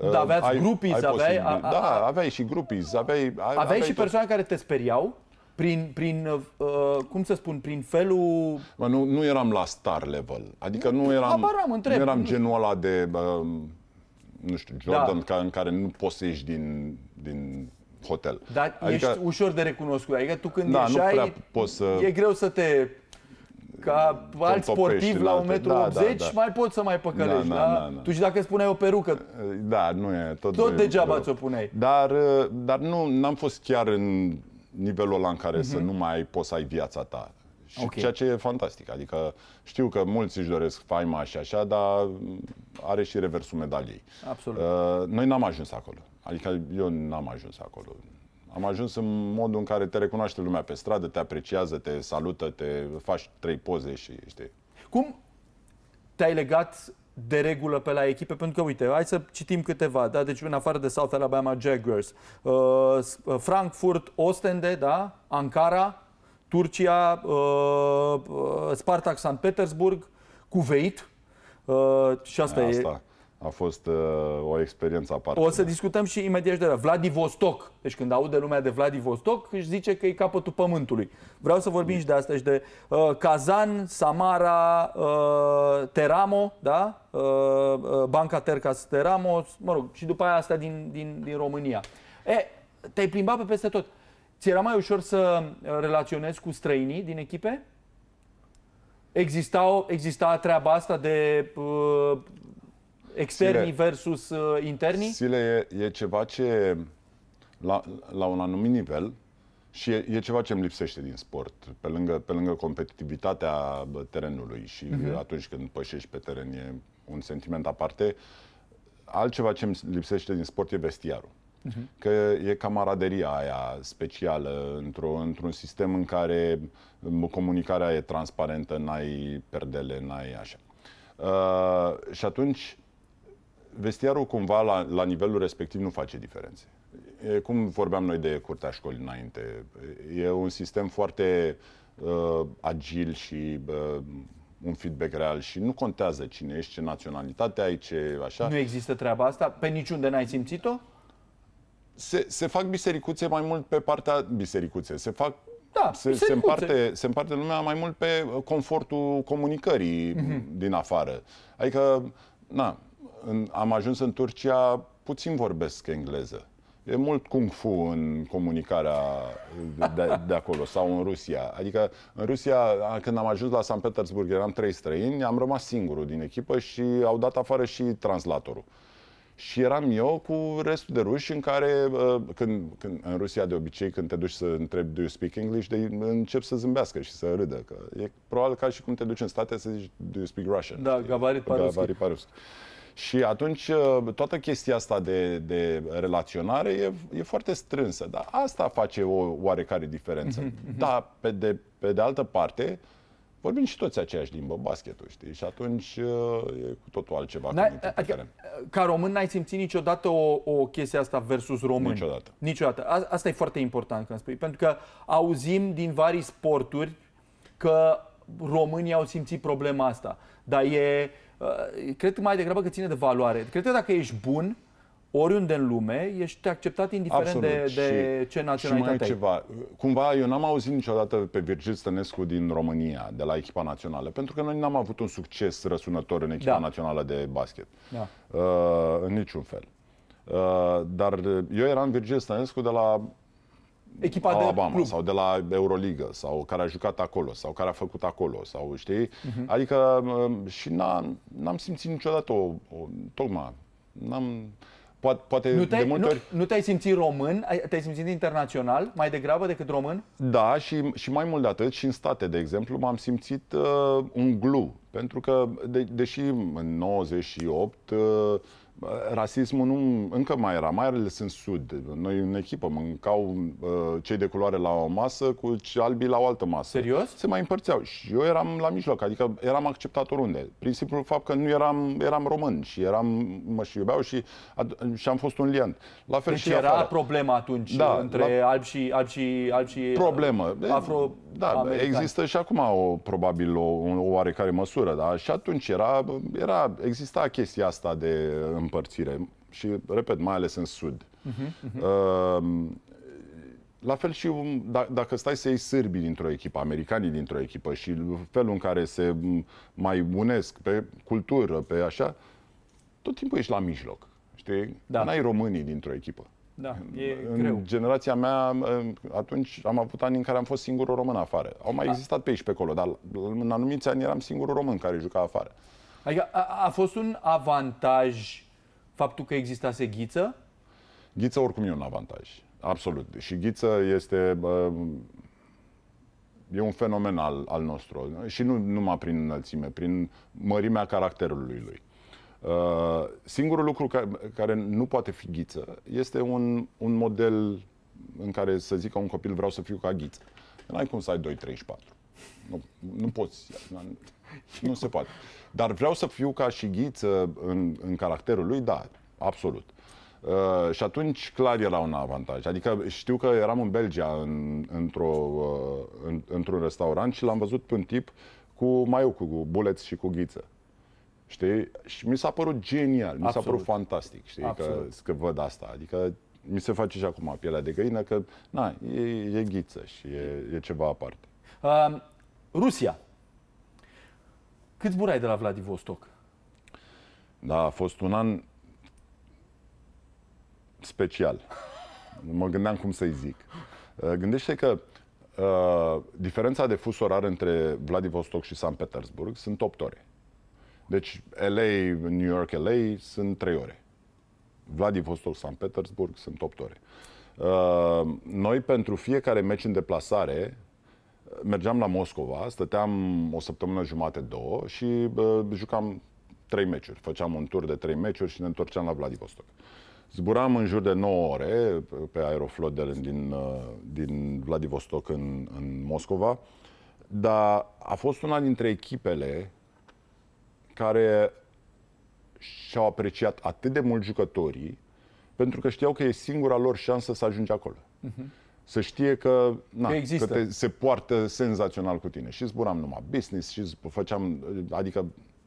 Uh, da, aveați ai, grupii, ai aveai... A, a, da, aveai și grupii, aveai... Aveai, aveai și tot. persoane care te speriau? prin, prin uh, uh, cum să spun, prin felul... Bă, nu, nu eram la star level. Adică nu nu eram, Aparam, întreb, nu eram nu genul ăla de, uh, nu știu, Jordan, da. ca, în care nu poți să ieși din, din hotel. Dar adică, ești ușor de recunoscut. Adică tu când da, ieșai, nu prea poți să... e greu să te... Ca alt sportiv la 1,80 m da, da, da. mai poți să mai păcălești. Da, da, da? Da, da. Tu și dacă spuneai o perucă, da, nu e, tot, tot nu degeaba ți-o puneai. Dar, uh, dar nu, n-am fost chiar în nivelul ăla în care mm-hmm. să mhm. nu mai poți să ai viața ta. Și okay. ceea ce e fantastic. Adică știu că mulți își doresc faima și așa, dar are și reversul medaliei. Absolut. Uh, noi n-am ajuns acolo. Adică eu n-am ajuns acolo. Am ajuns în modul în care te recunoaște lumea pe stradă, te apreciază, te salută, te faci trei poze și știi. Cum te-ai legat de regulă pe la echipe? Pentru că, uite, hai să citim câteva, da? Deci, în afară de South Alabama Jaguars, uh, uh Frankfurt, Ostende, da? Ankara, Turcia, uh, uh Spartak San Petersburg, Cuveit, Uh, și asta, asta e a fost uh, o experiență aparte. O să discutăm și imediat de la Vladivostok. Deci când aude lumea de Vladivostok, își zice că e capătul pământului. Vreau să vorbim mm. și de asta și de uh, Kazan, Samara, uh, Teramo, da? Uh, uh, Banca Tercas Teramo, mă rog, și după aia asta din, din, din România. E, te-ai plimbat pe peste tot. Ți era mai ușor să uh, relaționezi cu străinii din echipe? Existau, o, exista treaba asta de uh, Externii Sile, versus uh, internii? Sile e, e ceva ce, la, la un anumit nivel, și e, e ceva ce îmi lipsește din sport, pe lângă, pe lângă competitivitatea terenului și uh-huh. atunci când pășești pe teren e un sentiment aparte. Altceva ce îmi lipsește din sport e vestiarul. Uh-huh. Că e camaraderia aia specială într-o, într-un sistem în care comunicarea e transparentă, n-ai perdele, n-ai așa. Uh, și atunci vestiarul cumva la, la nivelul respectiv nu face diferențe. E, cum vorbeam noi de curtea școlii înainte, e un sistem foarte uh, agil și uh, un feedback real și nu contează cine ești, ce naționalitate ai, ce așa. Nu există treaba asta? Pe niciunde n-ai simțit-o? Se, se fac bisericuțe mai mult pe partea bisericuțe. Se fac da, se, se, împarte, se împarte lumea mai mult pe confortul comunicării mm-hmm. din afară. Adică, na, în, am ajuns în Turcia, puțin vorbesc engleză. E mult kung fu în comunicarea de, de acolo sau în Rusia. Adică în Rusia, când am ajuns la San Petersburg, eram trei străini, am rămas singurul din echipă și au dat afară și translatorul. Și eram eu cu restul de ruși în care, când, când, în Rusia de obicei, când te duci să întrebi do you speak English, de, încep să zâmbească și să râdă. Că e probabil ca și cum te duci în state să zici do you speak Russian. Da, Gavarit Paruschi. Paruschi. Și atunci uh, toată chestia asta de, de relaționare e, e foarte strânsă. Dar asta face o oarecare diferență. Mm-hmm. Da, pe de, pe de altă parte, vorbim și toți aceeași limbă, basketul, știi? Și atunci uh, e cu totul altceva. Da, adică, uh, ca român n-ai simțit niciodată o, o chestie asta versus român. Niciodată. Niciodată. A, asta e foarte important când spui, pentru că auzim din vari sporturi că românii au simțit problema asta. Dar e, uh, cred mai degrabă că ține de valoare. Cred că dacă ești bun, oriunde în lume, ești acceptat indiferent Absolut. de, de și, ce naționalitate și mai ai. ceva. Cumva, eu n-am auzit niciodată pe Virgil Stănescu din România, de la echipa națională, pentru că noi n-am avut un succes răsunător în echipa da. națională de basket. Da. Uh, în niciun fel. Uh, dar eu eram Virgil Stănescu de la echipa Alabama, de club. sau de la Euroliga sau care a jucat acolo sau care a făcut acolo sau știi? Uh-huh. Adică um, și n-am, n-am simțit niciodată o, o tocmai n-am poate, poate nu de multe nu, ori... Nu te-ai simțit român, te-ai simțit internațional mai degrabă decât român? Da, și, și mai mult de atât, și în state, de exemplu, m-am simțit uh, un glu. Pentru că, de, deși în 98... Uh, rasismul nu, încă mai era, mai ales sunt sud. Noi în echipă mâncau uh, cei de culoare la o masă cu albi la o altă masă. Serios? Se mai împărțeau și eu eram la mijloc, adică eram acceptat oriunde. Prin simplul fapt că nu eram, eram român și eram, mă și iubeau și, ad, și am fost un liant. La fel deci și era afară. problema atunci da, între la... albi și, albi și, albi și problemă. afro uh, da, există și acum o, probabil o, o oarecare măsură, dar și atunci era, era, exista chestia asta de împărțire și, repet, mai ales în sud. Uh-huh, uh-huh. la fel și da, dacă stai să iei sârbii dintr-o echipă, americanii dintr-o echipă și felul în care se mai unesc pe cultură, pe așa, tot timpul ești la mijloc. Știi? Da. N-ai românii dintr-o echipă. Da, e în greu. generația mea, atunci am avut ani în care am fost singurul român afară. Au mai da. existat pe aici pe acolo, dar în anumiți ani eram singurul român care juca afară. Adică a, a fost un avantaj faptul că existase Ghiță? Ghiță oricum e un avantaj, absolut. Și Ghiță este... E un fenomen al, al nostru. Și nu numai prin înălțime, prin mărimea caracterului lui. Uh, singurul lucru care, care nu poate fi ghiță este un, un model în care să zică un copil vreau să fiu ca ghiță. Nu ai cum să ai 2, 3 și 4. Nu, nu poți. nu se poate. Dar vreau să fiu ca și ghiță în, în caracterul lui, da, absolut. Uh, și atunci clar era un avantaj. Adică știu că eram în Belgia în, într-o, uh, în, într-un restaurant și l-am văzut pe un tip cu maiu, cu buleți și cu ghiță. Știi? Și mi s-a părut genial, Absolut. mi s-a părut fantastic, știi, că, că văd asta. Adică mi se face și acum pielea de găină că, na, e, e ghiță și e, e ceva aparte. Uh, Rusia, cât zburai de la Vladivostok? Da, a fost un an special. Mă gândeam cum să-i zic. Uh, gândește că uh, diferența de fus orar între Vladivostok și San Petersburg sunt 8 ore. Deci LA, New York, LA sunt 3 ore. Vladivostok, San Petersburg sunt 8 ore. Uh, noi pentru fiecare meci în deplasare mergeam la Moscova, stăteam o săptămână jumate, două și uh, jucam trei meciuri. Făceam un tur de trei meciuri și ne întorceam la Vladivostok. Zburam în jur de 9 ore pe aeroflot de, din, uh, din Vladivostok în, în Moscova, dar a fost una dintre echipele care și-au apreciat atât de mult jucătorii pentru că știau că e singura lor șansă să ajungi acolo. Uh-huh să știe că, na, că, că te, se poartă senzațional cu tine. Și zburam numai business, și făceam, adică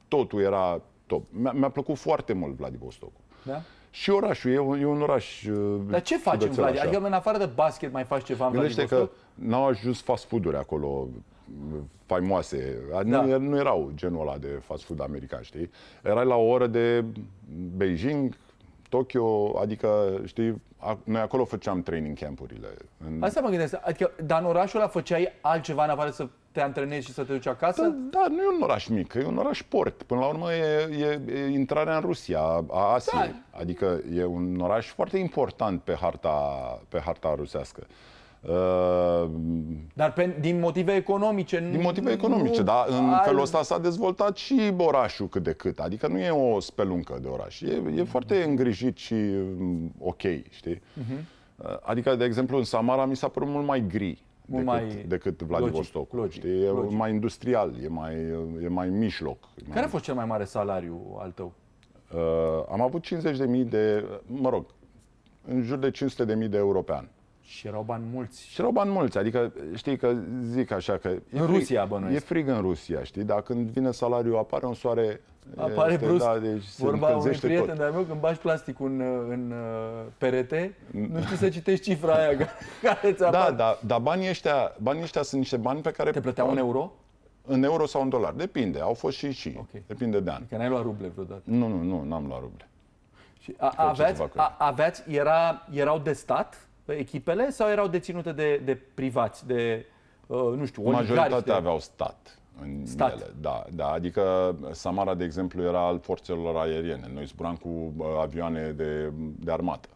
totul era top. Mi-a, mi plăcut foarte mult Vladivostok. Da? Și orașul, e un, e un oraș uh, Dar ce faci în Vladivostok? Adică în afară de basket mai faci ceva în Gândește Vladivostok? că n-au ajuns fast food acolo mm, faimoase. Da. Nu, nu erau genul ăla de fast food american, știi? Erai la o oră de Beijing Tokyo, adică, știi, noi acolo făceam training campurile. În... Asta mă gândesc, adică, dar în orașul ăla făceai altceva în afară să te antrenezi și să te duci acasă? Da, da, nu e un oraș mic, e un oraș port. Până la urmă e, e, e intrarea în Rusia, a Asiei. Da. Adică e un oraș foarte important pe harta, pe harta rusească. Uh, dar pe, din motive economice. Din motive economice, dar în al... felul ăsta s-a dezvoltat și orașul cât de cât. Adică nu e o speluncă de oraș. E, e mhm. foarte îngrijit și um, ok, știi? Uh-huh. Adică, de exemplu, în Samara mi s-a părut mult mai gri decât, mai... decât Vladivostok. Logic, logic, e logic. mai industrial, e mai, e mai mijloc. Care mai... a fost cel mai mare salariu al tău? Uh, am avut 50.000 de, mă rog, în jur de 500.000 de euro pe an. Și erau bani mulți. Și erau bani mulți, adică știi că zic așa că... E în frig, Rusia bănuiesc. E frig în Rusia, știi, dar când vine salariul apare un soare... Apare este, brusc. Da, deci Vorba unui prieten de-al meu, când bași plasticul în, în uh, perete, nu știi să citești cifra aia care ți Da, da, dar banii ăștia, banii ăștia sunt niște bani pe care... Te plăteau un euro? În euro sau în dolar, depinde, au fost și și, okay. depinde de an. Că n-ai luat ruble vreodată. Nu, nu, nu, n-am luat ruble. Și a, aveați, a, aveați, era, erau de stat? Păi, echipele sau erau deținute de, de privați, de, uh, nu știu, Majoritatea de... aveau stat în stat. ele. Da, da, adică Samara, de exemplu, era al forțelor aeriene. Noi zburam cu uh, avioane de, de armată.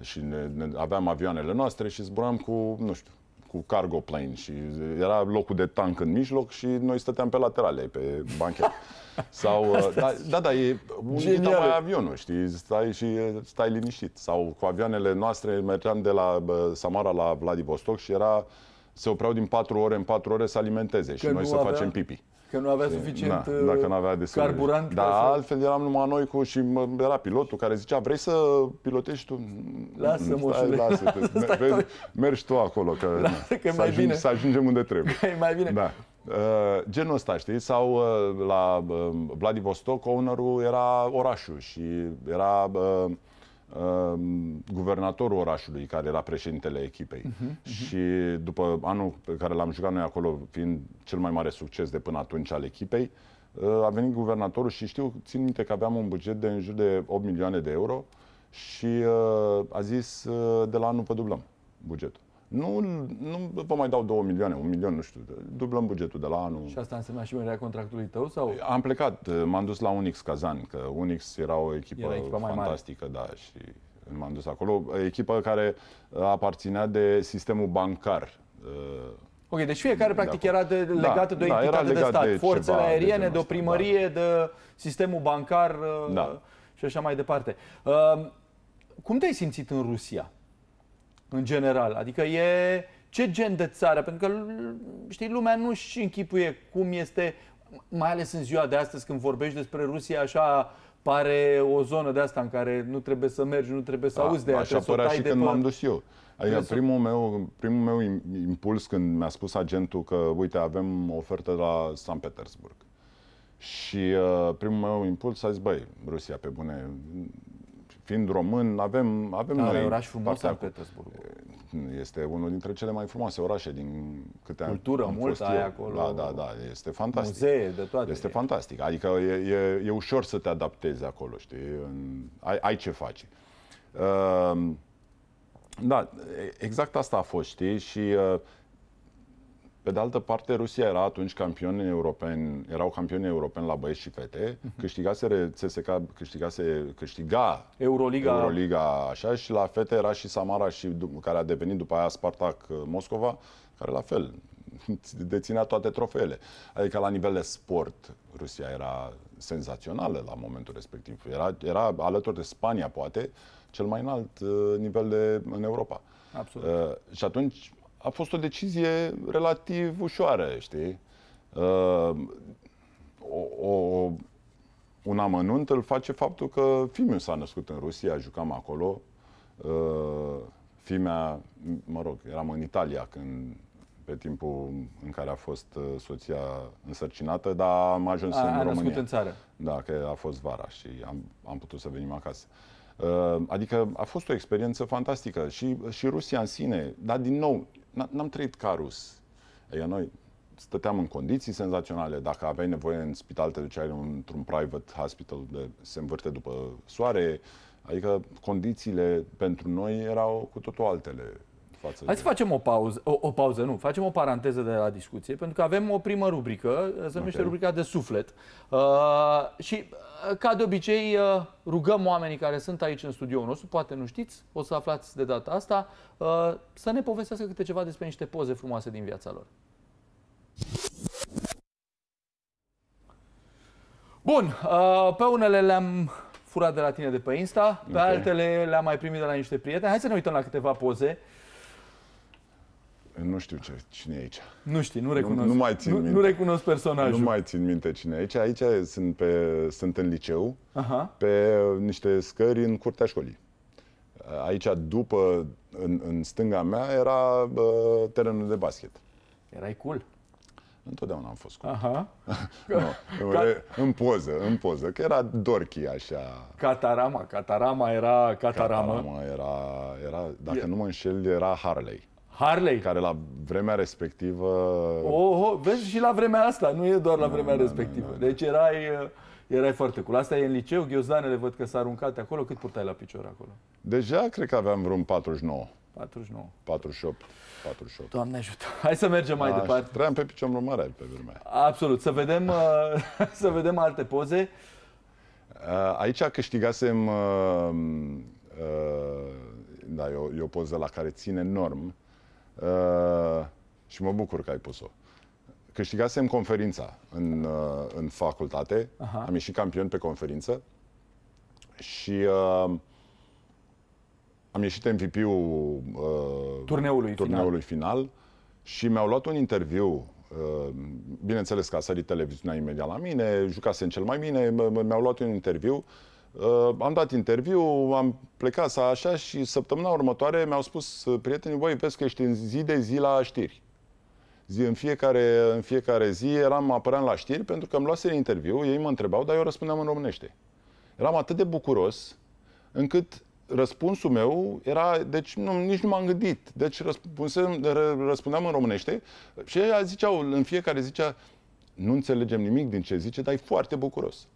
Și ne, ne, aveam avioanele noastre și zburam cu, nu știu, cu cargo plane și era locul de tank în mijloc și noi stăteam pe laterale, pe banchet. Sau, uh, da, da, da, e un mai avionul, știi? Stai și uh, stai liniștit. Sau cu avioanele noastre mergeam de la Samara la Vladivostok și era se opreau din 4 ore în 4 ore să alimenteze și că noi să avea, facem pipi. Că nu avea suficient da, dacă avea de carburant. Da, să... altfel eram numai noi cu și era pilotul care zicea vrei să pilotești tu? Lasă, moșule. Lasă, mergi tu acolo. Că, că să, mai ajung, bine. să ajungem unde trebuie. Că e mai bine. Da. Uh, genul ăsta, știi? Sau uh, la uh, Vladivostok, ownerul era orașul și era uh, uh, guvernatorul orașului, care era președintele echipei. Uh-huh, uh-huh. Și după anul pe care l-am jucat noi acolo, fiind cel mai mare succes de până atunci al echipei, uh, a venit guvernatorul și știu, țin minte că aveam un buget de în jur de 8 milioane de euro și uh, a zis uh, de la anul pe dublăm bugetul. Nu, nu vă mai dau 2 milioane, un milion, nu știu, dublăm bugetul de la anul. Și asta însemna și mărirea contractului tău? sau? Am plecat, m-am dus la Unix Kazan, că Unix era o echipă, era echipă fantastică, da, și m-am dus acolo. Echipă care aparținea de sistemul bancar. Ok, deci fiecare practic de era de, legată da, de o entitate da, era de stat, de forțele ceva, aeriene, de, de o primărie, da. de sistemul bancar da. Uh, și așa mai departe. Uh, cum te-ai simțit în Rusia? în general. Adică e ce gen de țară, pentru că știi, lumea nu și închipuie cum este, mai ales în ziua de astăzi când vorbești despre Rusia așa pare o zonă de asta în care nu trebuie să mergi, nu trebuie să da, auzi de ea. Așa părea și de când m-am dus eu. Adică primul meu, primul meu impuls când mi-a spus agentul că, uite, avem o ofertă la San Petersburg. Și uh, primul meu impuls a zis, băi, Rusia pe bune, fiind român, avem, avem Are noi... oraș frumos partea, Petersburg. Mm, este unul dintre cele mai frumoase orașe din câte Cultură am, am mult ai acolo. Da, da, da, este fantastic. Muzee de toate. Este fantastic, adică e, e, e ușor să te adaptezi acolo, știi? ai, ai ce faci. Uh, ehm, da, exact asta a fost, știi? Și uh, pe de altă parte, Rusia era atunci campion european, erau campioni europeni la băieți și fete, mhm. câștigase CSK, câștigase, câștiga Euroliga. Euroliga așa, și la fete era și Samara, și, care a devenit după aia Spartak uh, Moscova, care la fel deținea toate trofeele. Adică la nivel de sport, Rusia era senzațională la momentul respectiv. Era, era alături de Spania, poate, cel mai înalt uh, nivel de, în Europa. Absolut. Uh, și atunci a fost o decizie relativ ușoară, știi? Uh, o, o, un amănunt îl face faptul că fiul s-a născut în Rusia, jucam acolo. Uh, Fimea, mă rog, eram în Italia când pe timpul în care a fost uh, soția însărcinată, dar am ajuns a, în a România. născut în țară. Da, că a fost vara și am, am putut să venim acasă. Uh, adică a fost o experiență fantastică și, și Rusia în sine, dar din nou, N-am trăit ca rus. Adică noi stăteam în condiții senzaționale. Dacă aveai nevoie în spital, te duceai într-un private hospital de se învârte după soare. Adică condițiile pentru noi erau cu totul altele. Față Hai să de... facem o pauză, o, o pauză, nu, facem o paranteză de la discuție, pentru că avem o primă rubrică, se numește okay. rubrica de suflet. Uh, și ca de obicei, uh, rugăm oamenii care sunt aici în studioul nostru, poate nu știți, o să aflați de data asta, uh, să ne povestească câte ceva despre niște poze frumoase din viața lor. Bun, uh, pe unele le-am furat de la tine de pe Insta, pe okay. altele le-am mai primit de la niște prieteni. Hai să ne uităm la câteva poze. Uh, nu știu ce, cine e aici. Nu știu, nu recunosc. Nu, nu mai țin nu, minte. nu recunosc personajul. Nu mai țin minte cine e aici. Aici sunt, pe, sunt în liceu, Aha. pe niște scări în curtea școlii. Aici, după, în, în stânga mea, era bă, terenul de basket. Erai cool. Întotdeauna am fost cool. Aha. no, Cat... În poză, în poză, că era dorchi așa. Catarama, Catarama era Catarama. Catarama era, era dacă e... nu mă înșel, era Harley. Harley. Care la vremea respectivă... oh, vezi și la vremea asta, nu e doar la vremea no, respectivă. No, no, no. Deci erai, eh, erai foarte cool. Asta e în liceu, ghiozdanele văd că s-a aruncat acolo. Cât purtai la picior acolo? Deja cred că aveam vreun 49. 49. 48. 48. Doamne ajută. Hai să mergem mai A, departe. Trăiam pe picior mare pe vremea Absolut. Să vedem, eh, să vedem alte poze. Eh, aici câștigasem... Uh, uh, da, e o, e o poză la care țin enorm Uh, și mă bucur că ai pus-o. Câștigasem conferința în, uh, în facultate, Aha. am ieșit campion pe conferință și uh, am ieșit MVP-ul uh, turneului, turneului final. final și mi-au luat un interviu uh, bineînțeles că a sărit televiziunea imediat la mine, jucase în cel mai bine, mi-au luat un interviu Uh, am dat interviu, am plecat să așa și săptămâna următoare mi-au spus uh, prietenii, voi vezi că ești în zi de zi la știri. Zi, în, fiecare, în fiecare zi eram, apărat la știri pentru că îmi luase interviu, ei mă întrebau, dar eu răspundeam în românește. Eram atât de bucuros încât răspunsul meu era, deci nu, nici nu m-am gândit. Deci răspunsem, răspundeam în românește și ei ziceau, în fiecare zicea, nu înțelegem nimic din ce zice, dar e foarte bucuros.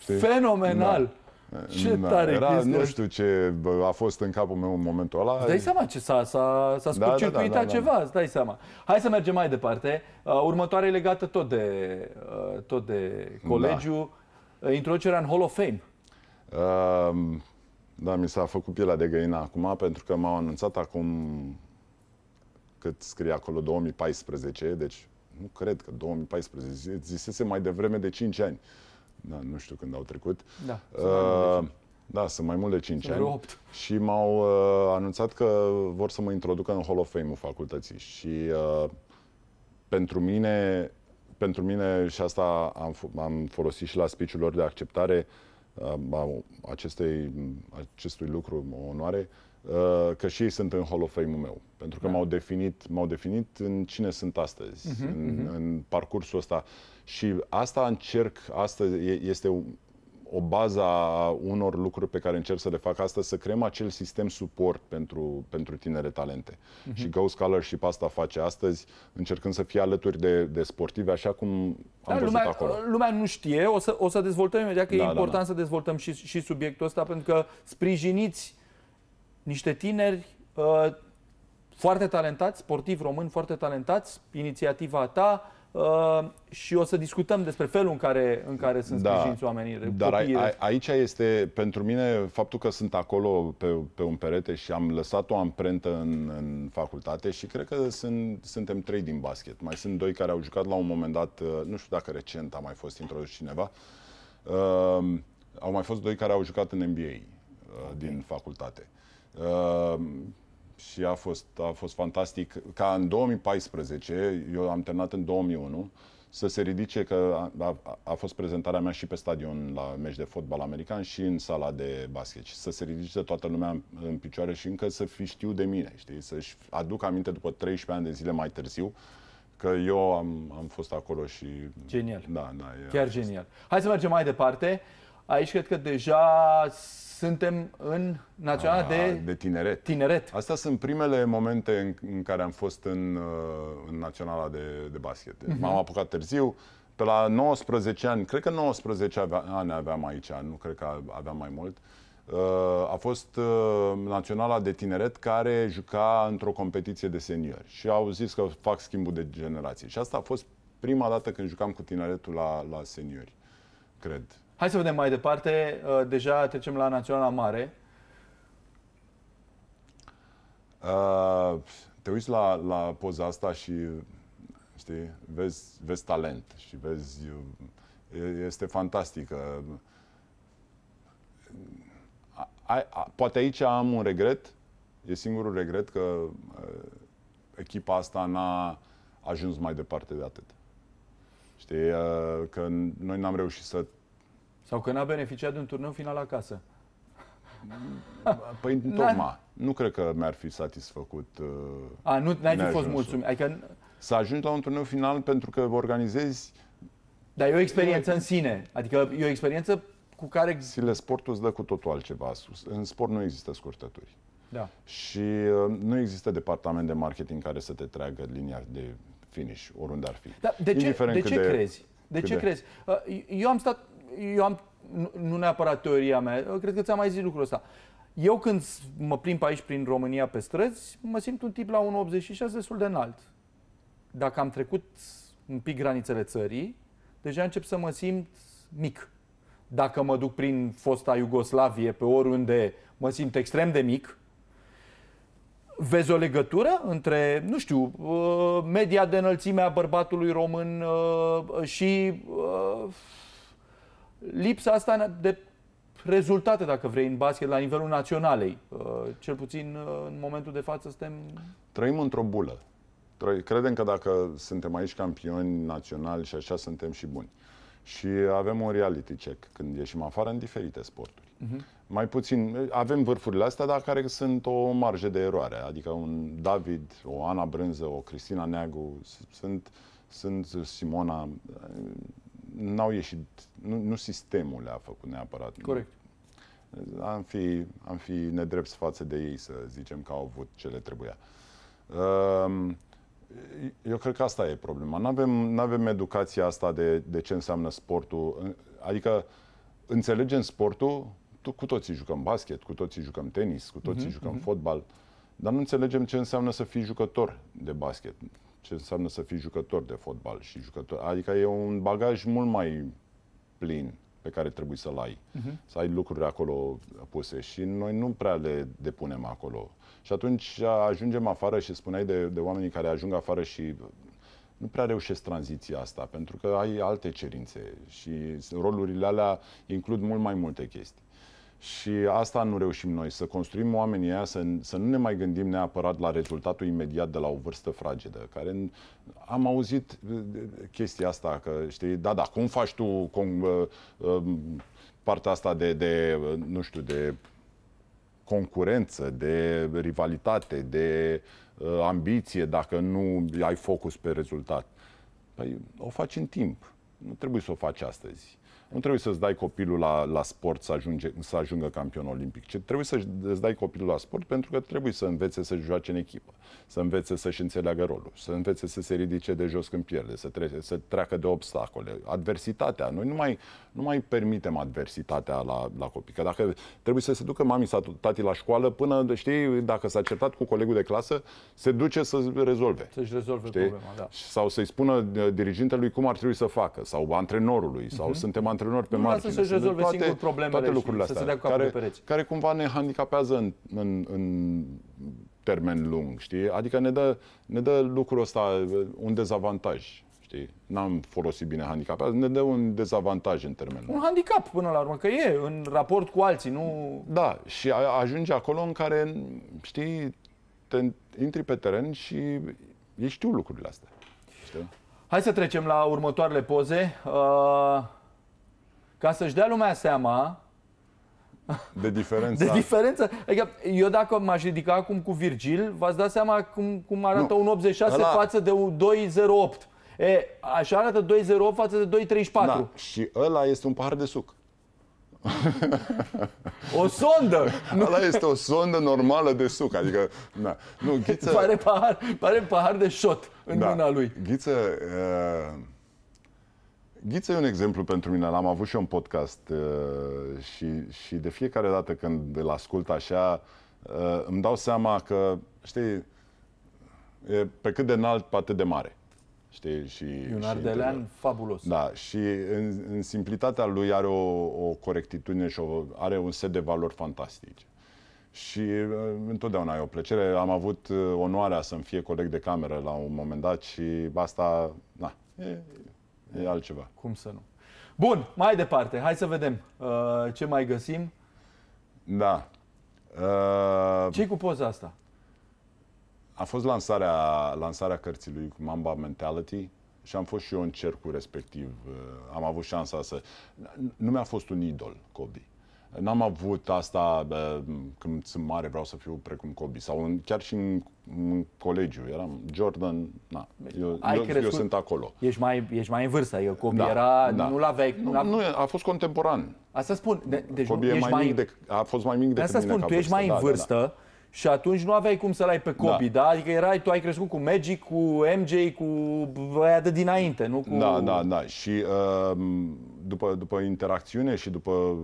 Știi? Fenomenal! Da. Ce da, tare era, Nu știu ce a fost în capul meu în momentul ăla. dai seama ce s-a, s-a, s-a da, da, scurcircuitat da, da, da, da, ceva, da. da. dai seama. Hai să mergem mai departe. Uh, următoarea e legată tot de, uh, tot de da. colegiu. Da. Introducerea în Hall of Fame. Um, da, mi s-a făcut pielea de găină acum pentru că m-au anunțat acum cât scrie acolo 2014, deci nu cred că 2014, zisese mai devreme de 5 ani. Uh, da, nu știu când au trecut. Da, uh, da sunt mai mult de 5 sunt ani. 8. Și m-au uh, anunțat că vor să mă introducă în Hall of Fame-ul facultății. Și uh, pentru mine, pentru mine și asta am, am folosit și la speech lor de acceptare, uh, acestei, acestui lucru, o onoare, uh, Uh, că și ei sunt în Hall of Fame-ul meu. Pentru că da. m-au, definit, m-au definit în cine sunt astăzi, uh-huh, în, uh-huh. în parcursul ăsta. Și asta încerc, asta este o bază a unor lucruri pe care încerc să le fac astăzi, să creăm acel sistem suport pentru, pentru tinere talente. Uh-huh. Și Go și asta face astăzi, încercând să fie alături de, de sportivi, așa cum am da, văzut lumea, acolo. Lumea nu știe, o să, o să dezvoltăm imediat că da, e da, important da, da. să dezvoltăm și, și subiectul ăsta, pentru că sprijiniți niște tineri uh, foarte talentați, sportivi români foarte talentați, inițiativa ta uh, și o să discutăm despre felul în care, în care sunt da, sprijinți oamenii. Dar copiii. a, a, aici este pentru mine faptul că sunt acolo pe, pe un perete și am lăsat o amprentă în, în facultate și cred că sunt, suntem trei din basket. Mai sunt doi care au jucat la un moment dat, uh, nu știu dacă recent a mai fost introdus cineva, uh, au mai fost doi care au jucat în NBA uh, okay. din facultate. Uh, Ehm, și a fost, a fost fantastic ca în 2014, eu am terminat în 2001, să se ridice că a, a, a fost prezentarea mea și pe stadion la meci de fotbal american și în sala de basket și să se ridice toată lumea în, în picioare și încă să fi știu de mine, știi, să-și aduc aminte după 13 ani de zile mai târziu că eu am, am fost acolo și... Genial. Da, da. Chiar genial. Hai să mergem mai departe. Aici cred că deja suntem în naționala ah, de, de tineret. tineret. Astea sunt primele momente în, în care am fost în, uh, în naționala de, de basket. Uh-huh. M-am apucat târziu, pe la 19 ani, cred că 19 avea, ani aveam aici, nu cred că aveam mai mult, uh, a fost uh, naționala de tineret care juca într-o competiție de seniori și au zis că fac schimbul de generație. Și asta a fost prima dată când jucam cu tineretul la, la seniori, cred. Hai să vedem mai departe. Uh, deja trecem la Naționala Mare. Uh, te uiți la, la poza asta și știi, vezi, vezi talent și vezi... Uh, este fantastică. A, a, poate aici am un regret. E singurul regret că uh, echipa asta n-a ajuns mai departe de atât. Știi, uh, că noi n-am reușit să sau că n-a beneficiat de un turneu final acasă. Păi, tocmai. Nu cred că mi-ar fi satisfăcut. Uh, A, nu ai fi fost mulțumit. Adică... Să ajungi la un turneu final pentru că organizezi... Dar e o experiență în sine. Adică e o experiență cu care... Sile sportul îți dă cu totul altceva. În sport nu există scurtături. Da. Și uh, nu există departament de marketing care să te treagă linia de finish, oriunde ar fi. Da, de ce, de ce de, crezi? De ce de... crezi? Uh, eu am stat eu am, nu neapărat teoria mea, cred că ți-am mai zis lucrul ăsta. Eu când mă plimb aici prin România pe străzi, mă simt un tip la 1,86 destul de înalt. Dacă am trecut un pic granițele țării, deja încep să mă simt mic. Dacă mă duc prin fosta Iugoslavie, pe oriunde mă simt extrem de mic, Vezi o legătură între, nu știu, uh, media de înălțime a bărbatului român uh, și uh, lipsa asta de rezultate, dacă vrei, în basket la nivelul naționalei. Uh, cel puțin uh, în momentul de față suntem... Trăim într-o bulă. Credem că dacă suntem aici campioni naționali și așa, suntem și buni. Și avem un reality check când ieșim afară în diferite sporturi. Uh-huh. Mai puțin, avem vârfurile astea, dar care sunt o marjă de eroare. Adică un David, o Ana Brânză, o Cristina Neagu, sunt, sunt Simona, n-au ieșit, nu, nu sistemul le-a făcut neapărat. Corect. Am fi, am fi nedrept față de ei să zicem că au avut ce le trebuia. Ehm, eu cred că asta e problema. Nu avem, avem educația asta de, de ce înseamnă sportul. Adică înțelegem sportul, tu, cu toții jucăm basket, cu toții jucăm tenis, cu toții uh-huh, jucăm uh-huh. fotbal, dar nu înțelegem ce înseamnă să fii jucător de basket ce înseamnă să fii jucător de fotbal și jucător. Adică e un bagaj mult mai plin pe care trebuie să-l ai. Uh-huh. Să ai lucruri acolo puse și noi nu prea le depunem acolo. Și atunci ajungem afară și spuneai de, de oamenii care ajung afară și nu prea reușesc tranziția asta, pentru că ai alte cerințe și rolurile alea includ mult mai multe chestii. Și asta nu reușim noi, să construim oamenii aia, să, să nu ne mai gândim neapărat la rezultatul imediat de la o vârstă fragedă, care am auzit uh, uh, chestia asta, că știi, da, da, cum faci tu cum, uh, um, partea asta de, de, nu știu, de concurență, de rivalitate, de ambiție, dacă nu ai focus pe rezultat. Păi o faci în timp. Nu trebuie să o faci astăzi. Nu trebuie să-ți dai copilul la, la sport să, ajunge, să ajungă campion olimpic, ci trebuie să-ți dai copilul la sport pentru că trebuie să învețe să joace în echipă, să învețe să-și înțeleagă rolul, să învețe să se ridice de jos când pierde, să, tre- să treacă de obstacole, adversitatea. Noi nu mai nu mai permitem adversitatea la, la copii. Că dacă trebuie să se ducă mami sau tati la școală până, știi, dacă s-a certat cu colegul de clasă, se duce să rezolve. Să-și rezolve știi? problema, da. Sau să-i spună uh, dirigintelui cum ar trebui să facă, sau antrenorului, sau uh-huh. suntem antrenori pe nu să-și rezolve toate, singur problemele toate lucrurile astea, să se dea cu care, care cumva ne handicapează în, în, în termen lung, știi? Adică ne dă, ne dă lucrul ăsta un dezavantaj știi? N-am folosit bine handicapul, ne dă un dezavantaj în termen. Un handicap până la urmă, că e în raport cu alții, nu... Da, și ajunge acolo în care, știi, te intri pe teren și ei știu lucrurile astea. Știi? Hai să trecem la următoarele poze. Uh, ca să-și dea lumea seama... De diferență. De diferență. Adică eu dacă m-aș ridica acum cu Virgil, v-ați dat seama cum, cum arată nu. un 86 Ăla... față de un 208. E, așa arată 2-0 față de 2-34. Da, și ăla este un pahar de suc. o sondă! Ăla este o sondă normală de suc, adică, na. Nu, Ghiță... Pare pahar, pare pahar de șot în da. mâna lui. Ghiță, uh... Ghiță e un exemplu pentru mine, l-am avut și eu podcast uh, și, și de fiecare dată când îl ascult așa, uh, îmi dau seama că, știi, e pe cât de înalt, pe atât de mare. Știi? Și, e un ardelean fabulos. Da, și în, în simplitatea lui are o, o corectitudine și o, are un set de valori fantastice. Și uh, întotdeauna e o plăcere. Am avut uh, onoarea să-mi fie coleg de cameră la un moment dat și asta, na, e, e altceva. Cum să nu? Bun, mai departe, hai să vedem uh, ce mai găsim. Da. Uh, ce cu poza asta? a fost lansarea, lansarea cărții lui Mamba Mentality și am fost și eu în cercul respectiv. Uh, am avut șansa să... Nu mi-a fost un idol, Kobe. N-am avut asta uh, când sunt mare, vreau să fiu precum Kobe. Sau în, chiar și în, în colegiu. Eram Jordan, na, eu, Ai eu, crescut, eu sunt acolo. Ești mai, ești mai în vârstă. Eu, Kobe da, era... Da. Nu-l aveai... Nu, nu, a fost contemporan. Asta spun. De, deci Kobe nu, e mai mic de, a fost mai mic decât mine. asta spun, tu ești mai în vârstă. Da, da, da. Și atunci nu aveai cum să-l ai pe Kobe, da. da? Adică erai, tu ai crescut cu Magic, cu MJ, cu aia de dinainte, nu cu... Da, da, da. Și uh, după, după interacțiune și după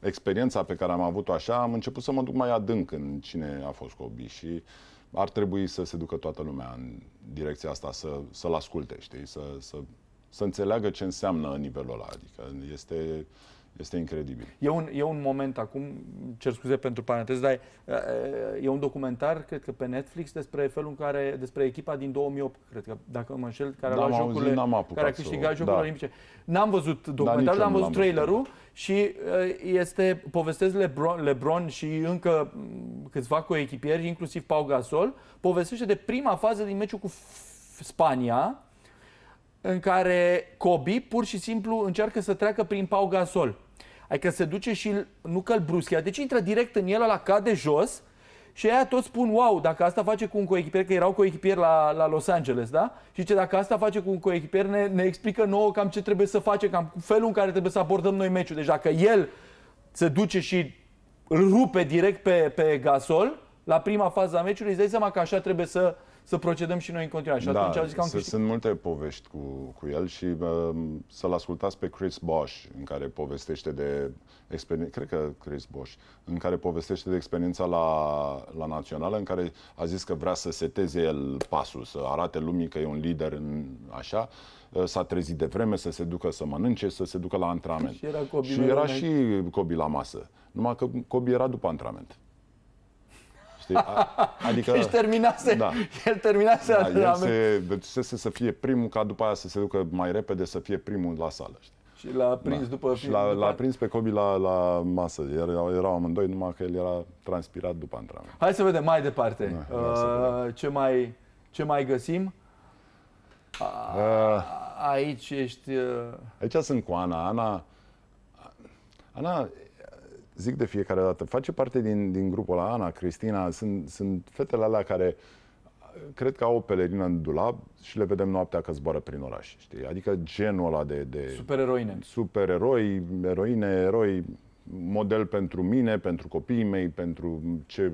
experiența pe care am avut-o așa, am început să mă duc mai adânc în cine a fost Kobe și ar trebui să se ducă toată lumea în direcția asta, să, să-l asculte, știi? Să, să, să înțeleagă ce înseamnă nivelul ăla. Adică este este incredibil. E un, e un moment acum, cer scuze pentru paranteză, dar e, e un documentar, cred că pe Netflix, despre felul în care, despre echipa din 2008, cred că, dacă mă înșel, care, da, a jocurile, auzit, care a câștigat jocul Jocurile da. Olimpice. N-am văzut documentarul, dar am văzut trailerul da. și este, povestesc Lebron, Lebron și încă mm, câțiva echipieri, inclusiv Pau Gasol, povestește de prima fază din meciul cu Spania, în care Kobe pur și simplu încearcă să treacă prin Pau Gasol. Adică se duce și nu că l bruschea, deci intră direct în el, la cade jos și aia toți spun, wow, dacă asta face cu un coechipier, că erau coechipieri la, la Los Angeles, da? Și ce dacă asta face cu un coechipier, ne, ne explică nouă cam ce trebuie să facem, cam felul în care trebuie să abordăm noi meciul. Deci dacă el se duce și îl rupe direct pe, pe Gasol, la prima fază a meciului, îți dai seama că așa trebuie să, să procedăm și noi în continuare. Și da, atunci au zis că am câștig... Sunt multe povești cu, cu el și uh, să-l ascultați pe Chris Bosch, în care povestește de experiența, cred că Chris Bosch, în care povestește de experiența la, la Națională, în care a zis că vrea să seteze el pasul, să arate lumii că e un lider în așa, ă, s-a trezit de vreme să se ducă să mănânce, să se ducă la antrenament. Și era Kobe, și, era și Kobe la masă. Numai că Kobe era după antrenament. Știi? adică, adică- Și terminase, da. el terminase da, el se, deci se, să fie primul, ca după aia să se ducă mai repede, să fie primul la sală. Știi? Și l-a prins da. după Și l-a, după... l-a prins pe Kobe la, la masă. Erau, erau amândoi, numai că el era transpirat după antrenament. Hai să vedem mai departe. Da, uh, vedem. Ce, mai, ce mai găsim? A, uh, aici ești... Uh... Aici sunt cu Ana. Ana, Ana zic de fiecare dată, face parte din, din grupul ăla, Ana, Cristina, sunt, sunt fetele alea care cred că au o pelerină în dulap și le vedem noaptea că zboară prin oraș, știi? Adică genul ăla de... de supereroine. Supereroi, eroine, eroi, model pentru mine, pentru copiii mei, pentru ce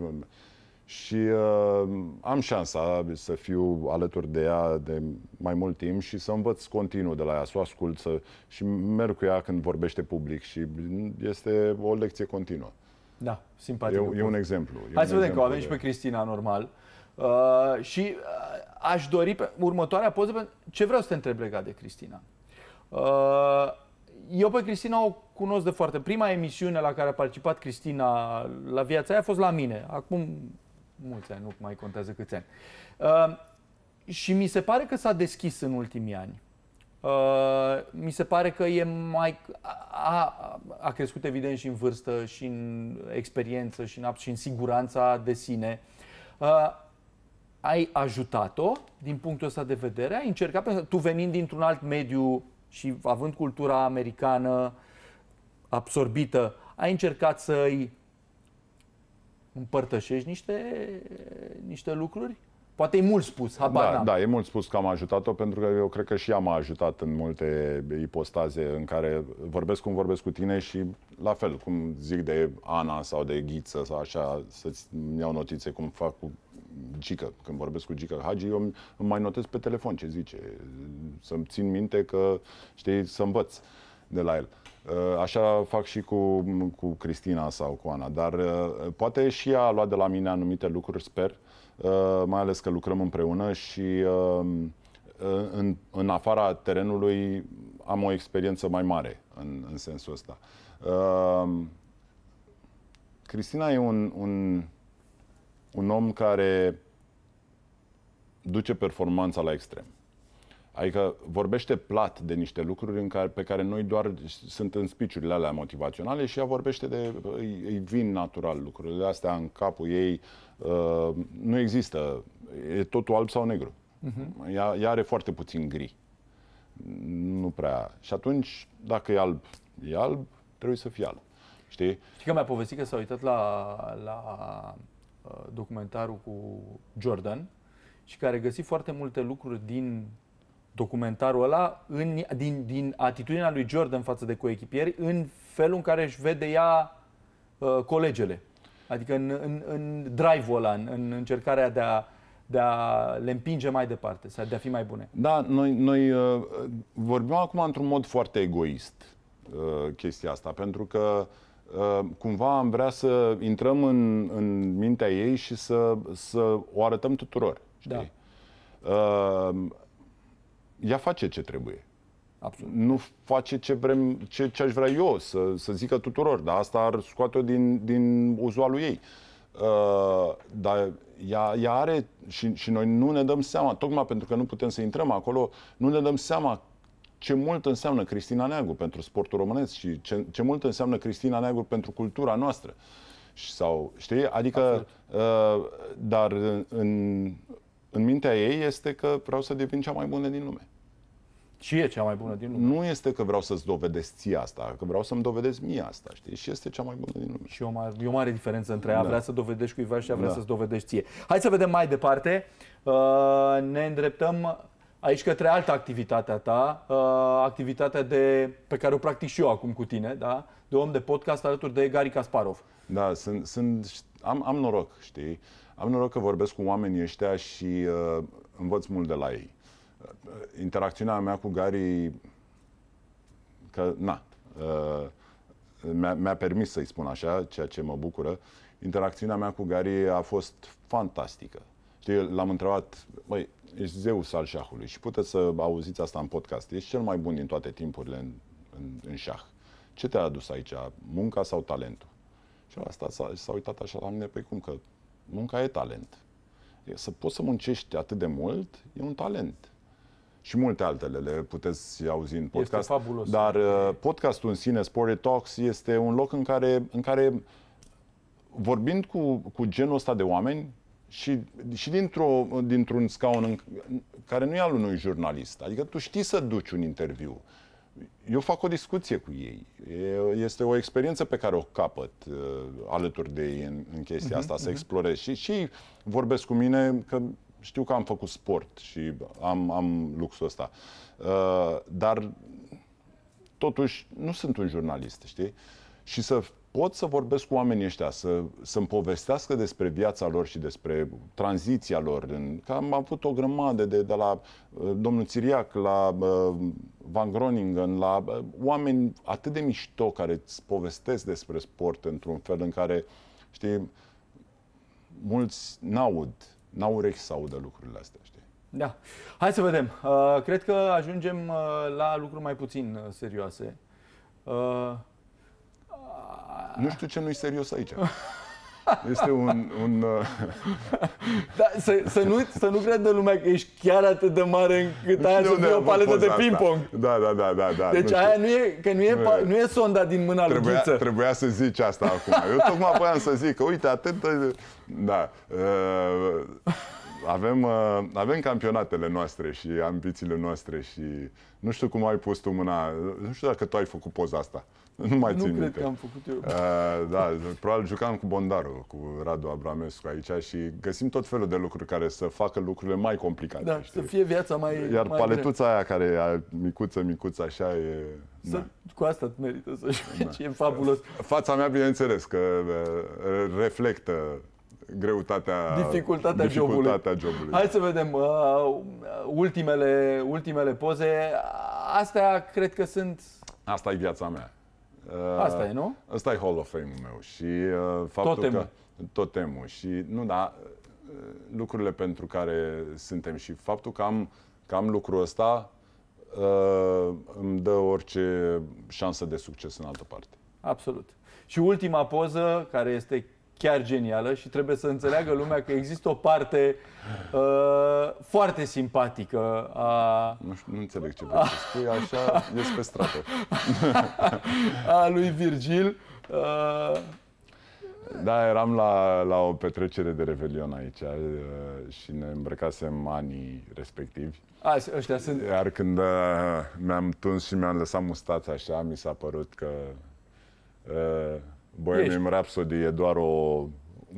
și uh, am șansa să fiu alături de ea de mai mult timp și să învăț continuu de la ea, să o ascult să, și merg cu ea când vorbește public și este o lecție continuă. Da, simpatic. E, e un exemplu. E Hai un să vedem că o avem de... și pe Cristina, normal. Uh, și uh, aș dori pe următoarea poză, ce vreau să te întreb legat de Cristina. Uh, eu pe Cristina o cunosc de foarte. Prima emisiune la care a participat Cristina la viața aia a fost la mine, acum mulți ani, nu mai contează câți ani. Uh, și mi se pare că s-a deschis în ultimii ani. Uh, mi se pare că e mai a, a crescut evident și în vârstă, și în experiență, și în, și în siguranța de sine. Uh, ai ajutat-o din punctul ăsta de vedere, ai încercat, pentru că tu venind dintr-un alt mediu și având cultura americană absorbită, ai încercat să-i împărtășești niște, niște lucruri? Poate e mult spus, habar da, Da, e mult spus că am ajutat-o, pentru că eu cred că și ea m-a ajutat în multe ipostaze în care vorbesc cum vorbesc cu tine și la fel, cum zic de Ana sau de Ghiță sau așa, să-ți iau notițe cum fac cu Gică. Când vorbesc cu Gică Hagi, eu îmi mai notez pe telefon ce zice, să-mi țin minte că, știi, să învăț de la el. Uh, așa fac și cu, cu Cristina sau cu Ana, dar uh, poate și ea a luat de la mine anumite lucruri, sper, uh, mai ales că lucrăm împreună și um, în, în afara terenului am o experiență mai mare în, în sensul ăsta. Um, Cristina e un, un, un om care duce performanța la extrem. Adică vorbește plat de niște lucruri în care, pe care noi doar sunt în spiciurile alea motivaționale și ea vorbește de, îi, îi vin natural lucrurile astea în capul ei, uh, nu există, e totul alb sau negru. Uh-huh. Ea, ea are foarte puțin gri. Nu prea. Și atunci, dacă e alb, e alb, trebuie să fie alb. Știi? Și că mi-a povestit că s-a uitat la, la uh, documentarul cu Jordan și care găsi foarte multe lucruri din documentarul ăla în, din, din atitudinea lui Jordan față de coechipieri în felul în care își vede ea uh, colegele. Adică în, în, în drive-ul ăla, în, în încercarea de a, de a le împinge mai departe, de a fi mai bune. Da, noi, noi uh, vorbim acum într-un mod foarte egoist uh, chestia asta, pentru că uh, cumva am vrea să intrăm în, în mintea ei și să, să o arătăm tuturor. Știi? Da. Uh, ea face ce trebuie. Absolut. Nu face ce, vrem, ce, ce aș vrea eu să, să zică tuturor, dar asta ar scoate-o din, din uzualul ei. Uh, dar ea, ea are și, și noi nu ne dăm seama, tocmai pentru că nu putem să intrăm acolo, nu ne dăm seama ce mult înseamnă Cristina Neagu pentru sportul românesc și ce, ce mult înseamnă Cristina Neagu pentru cultura noastră. Sau, știi? Adică, uh, dar în, în mintea ei este că vreau să devin cea mai bună din lume. Și e cea mai bună din lume. Nu este că vreau să-ți dovedesc ție asta, că vreau să-mi dovedesc mie asta, știi? Și este cea mai bună din lume. Și e o mare, e o mare diferență între a da. vrea să dovedești cuiva și a vrea da. să-ți dovedești ție. Hai să vedem mai departe. Uh, ne îndreptăm aici către altă activitatea ta, uh, activitatea de, pe care o practic și eu acum cu tine, da? de om de podcast alături de Gary Kasparov. Da, sunt, sunt, am, am noroc, știi? Am noroc că vorbesc cu oamenii ăștia și uh, învăț mult de la ei. Uh, interacțiunea mea cu Gary, că, na, uh, mi-a, mi permis să-i spun așa, ceea ce mă bucură. Interacțiunea mea cu Gary a fost fantastică. Știi, l-am întrebat, măi, ești zeus al șahului și puteți să auziți asta în podcast. Ești cel mai bun din toate timpurile în, în, în șah. Ce te-a adus aici? Munca sau talentul? Și asta s-a, s-a uitat așa la mine, pe păi cum că munca e talent. Să poți să muncești atât de mult e un talent. Și multe altele le puteți auzi în podcast. Este fabulos. Dar uh, podcastul în sine, Sport Talks, este un loc în care, în care vorbind cu, cu genul ăsta de oameni, și, și dintr-o, dintr-un scaun în, care nu e al unui jurnalist. Adică tu știi să duci un interviu, eu fac o discuție cu ei. Este o experiență pe care o capăt uh, alături de ei în, în chestia uh-huh, asta, uh-huh. să mhm. explorez. Și, și vorbesc cu mine că știu că am făcut sport și am, am luxul ăsta. Uh, dar totuși nu sunt un jurnalist, știi? Și să pot să vorbesc cu oamenii ăștia, să, să-mi povestească despre viața lor și despre tranziția lor. Că am avut o grămadă de, de la uh, domnul Țiriac, la uh, Van Groningen, la oameni atât de mișto care îți povestesc despre sport într-un fel în care, știi, mulți n-aud, n-au urechi să audă lucrurile astea, știi? Da. Hai să vedem. Uh, cred că ajungem uh, la lucruri mai puțin uh, serioase. Uh, nu știu ce nu-i serios aici. Este un... un uh, da, să, să, nu, să nu creadă lumea că ești chiar atât de mare încât aia să fie o paletă de ping-pong. Da, da, da, da, da. Deci nu aia nu e, că nu, e, nu, e sonda din mâna trebuia, lui Ghiță. Trebuia să zici asta acum. Eu tocmai voiam să zic că, uite, atât de... Uh, da. Uh, avem, uh, avem campionatele noastre și ambițiile noastre și nu știu cum ai pus tu mâna, nu știu dacă tu ai făcut poza asta. Nu mai nu țin cred minte. că am făcut eu. Uh, da, probabil jucam cu Bondaru, cu Radu Abramescu aici și găsim tot felul de lucruri care să facă lucrurile mai complicate. Da, știi? să fie viața mai Iar mai paletuța grea. aia care e micuță, micuță, așa e... Să, da. Cu asta merită să joci, da. e fabulos. Fața mea, bineînțeles, că reflectă greutatea, dificultatea, dificultatea jobului. jobului. Hai să vedem uh, ultimele, ultimele poze. Astea cred că sunt... Asta e viața mea. Uh, Asta e, nu? Asta e Hall of Fame-ul meu și uh, faptul totemul. că... Totemul. Și, nu, da, uh, lucrurile pentru care suntem și faptul că am, că am lucrul ăsta uh, îmi dă orice șansă de succes în altă parte. Absolut. Și ultima poză, care este chiar genială și trebuie să înțeleagă lumea că există o parte uh, foarte simpatică a... Nu, știu, nu înțeleg ce vrei să spui, așa ești pe stradă. a lui Virgil. Uh... Da, eram la, la o petrecere de Revelion aici uh, și ne îmbrăcasem anii respectivi. A, ăștia sunt... Iar când uh, mi-am tuns și mi-am lăsat mustața așa, mi s-a părut că... Uh, Bohemian ești. Rhapsody e doar o,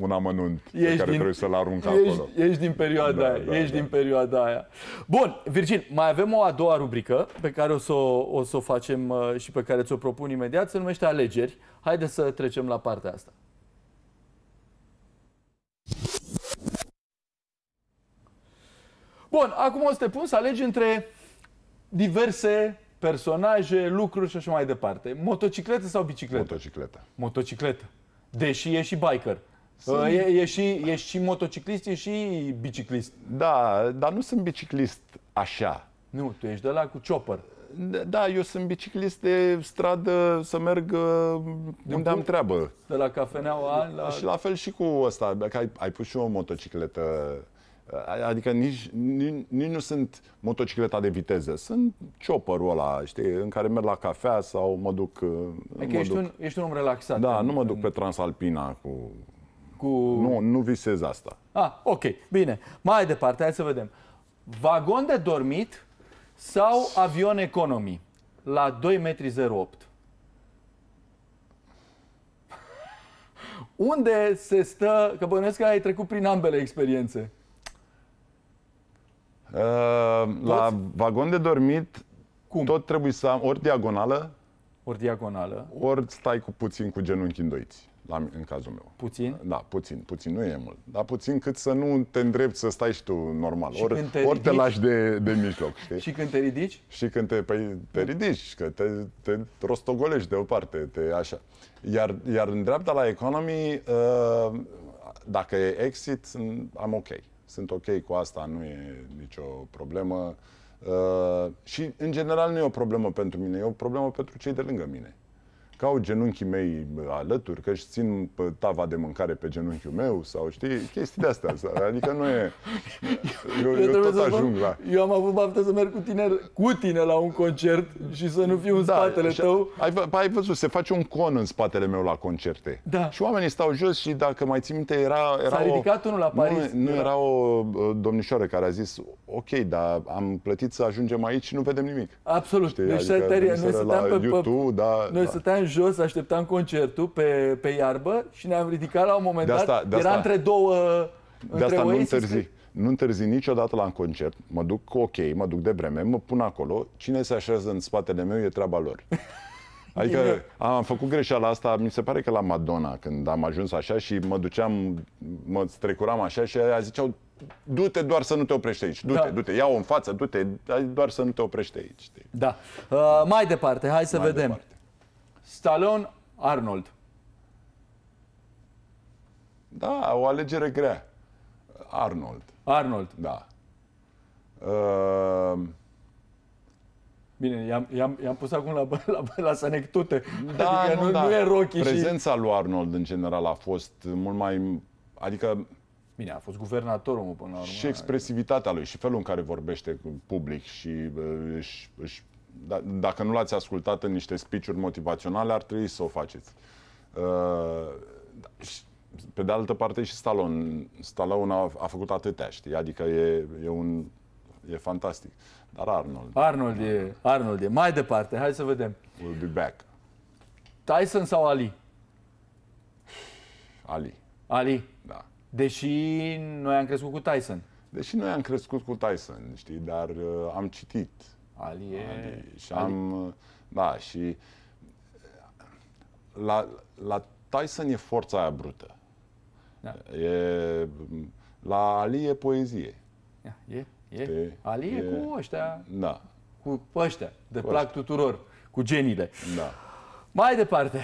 un amănunt ești pe care din, trebuie să-l arunc ești, acolo. Ești din perioada da, aia. Da, ești da. din perioada aia. Bun, Virgin, mai avem o a doua rubrică pe care o să o, o, să o facem uh, și pe care ți-o propun imediat. Se numește Alegeri. Haideți să trecem la partea asta. Bun, acum o să te pun să alegi între diverse personaje, lucruri și așa mai departe. Motocicletă sau bicicletă? Motocicletă. Motocicletă. Deși e și biker. E, e, și, e și motociclist, e și biciclist. Da, dar nu sunt biciclist așa. Nu, tu ești de la cu chopper. Da, da eu sunt biciclist de stradă să merg de uh, unde am treabă. De la cafeneaua la... Și la fel și cu ăsta, că ai, ai pus și o motocicletă Adică nici, nici, nici nu sunt motocicleta de viteză, sunt chopper ăla, știi, în care merg la cafea sau mă duc... Uh, adică mă ești, duc, un, ești un om relaxat. Da, în, nu mă duc în... pe Transalpina cu... cu... Nu, nu visez asta. Ah, ok, bine. Mai departe, hai să vedem. Vagon de dormit sau avion economy la 2,08 metri? Unde se stă, că bănuiesc că ai trecut prin ambele experiențe. Uh, la vagon de dormit, Cum? tot trebuie să am ori diagonală, ori diagonală, ori stai cu puțin cu genunchi îndoiți. La, în cazul meu. Puțin? Da, puțin, puțin, nu e mult. Dar puțin cât să nu te îndrept să stai și tu normal. Și ori, când te, ori te lași de, de mijloc. Știi? și când te ridici? Și când te, păi, te ridici, că te, te rostogolești de o parte, te așa. Iar, iar în dreapta la economy, uh, dacă e exit, am ok sunt ok cu asta, nu e nicio problemă. Uh, și, în general, nu e o problemă pentru mine, e o problemă pentru cei de lângă mine că au genunchii mei alături, că își țin tava de mâncare pe genunchiul meu sau știi, chestii de-astea. Adică nu e... Eu, eu, eu tot ajung la... Eu am avut baftă să merg cu tine, cu tine la un concert și să nu fiu în da, spatele tău. Ai, ai văzut, se face un con în spatele meu la concerte. Da. Și oamenii stau jos și dacă mai țin minte era... era S-a ridicat o, unul la Paris. Nu, nu da. era o domnișoară care a zis, ok, dar am plătit să ajungem aici și nu vedem nimic. Absolut. Știi? Deci adică, noi stăteam pe... YouTube, da, noi da. stăteam jos, așteptam concertul pe, pe iarbă și ne-am ridicat la un moment de dat. Asta, de era asta, între două... De între asta nu întârzi. Nu întârzi niciodată la un concert, mă duc ok, mă duc de vreme, mă pun acolo, cine se așează în spatele meu e treaba lor. Adică am făcut greșeala asta, mi se pare că la Madonna, când am ajuns așa și mă duceam, mă strecuram așa și aia ziceau, du-te doar să nu te oprești aici, du-te, da. du-te, ia-o în față, du-te, doar să nu te oprești aici. Da. Uh, mai departe, hai să mai vedem. Departe. Stallone, Arnold. Da, o alegere grea. Arnold. Arnold. Da. Uh... Bine, i-am, i-am, i-am pus acum la, la, la sanectute. Da, adică nu, nu, da. nu e Rocky Prezența și... lui Arnold, în general, a fost mult mai... Adică... Bine, a fost guvernatorul, până la urmă. Și expresivitatea lui, și felul în care vorbește cu public și își, își da, dacă nu l-ați ascultat în niște speech-uri motivaționale, ar trebui să o faceți. Uh, da, pe de altă parte și Stallone. Stallone a, a făcut atâtea, știi? Adică e, e un... e fantastic. Dar Arnold... Arnold e, Arnold e. Mai departe, hai să vedem. We'll be back. Tyson sau Ali? Ali. Ali? Da. Deși noi am crescut cu Tyson. Deși noi am crescut cu Tyson, știi, dar uh, am citit Ali e... Ali. Și Ali. am... Uh, da, și... Uh, la, la Tyson e forța aia brută. Da. E, la Ali e poezie. e, e. Ali e, cu ăștia. Da. Cu ăștia, de cu plac ăștia. tuturor, cu geniile. Da. Mai departe,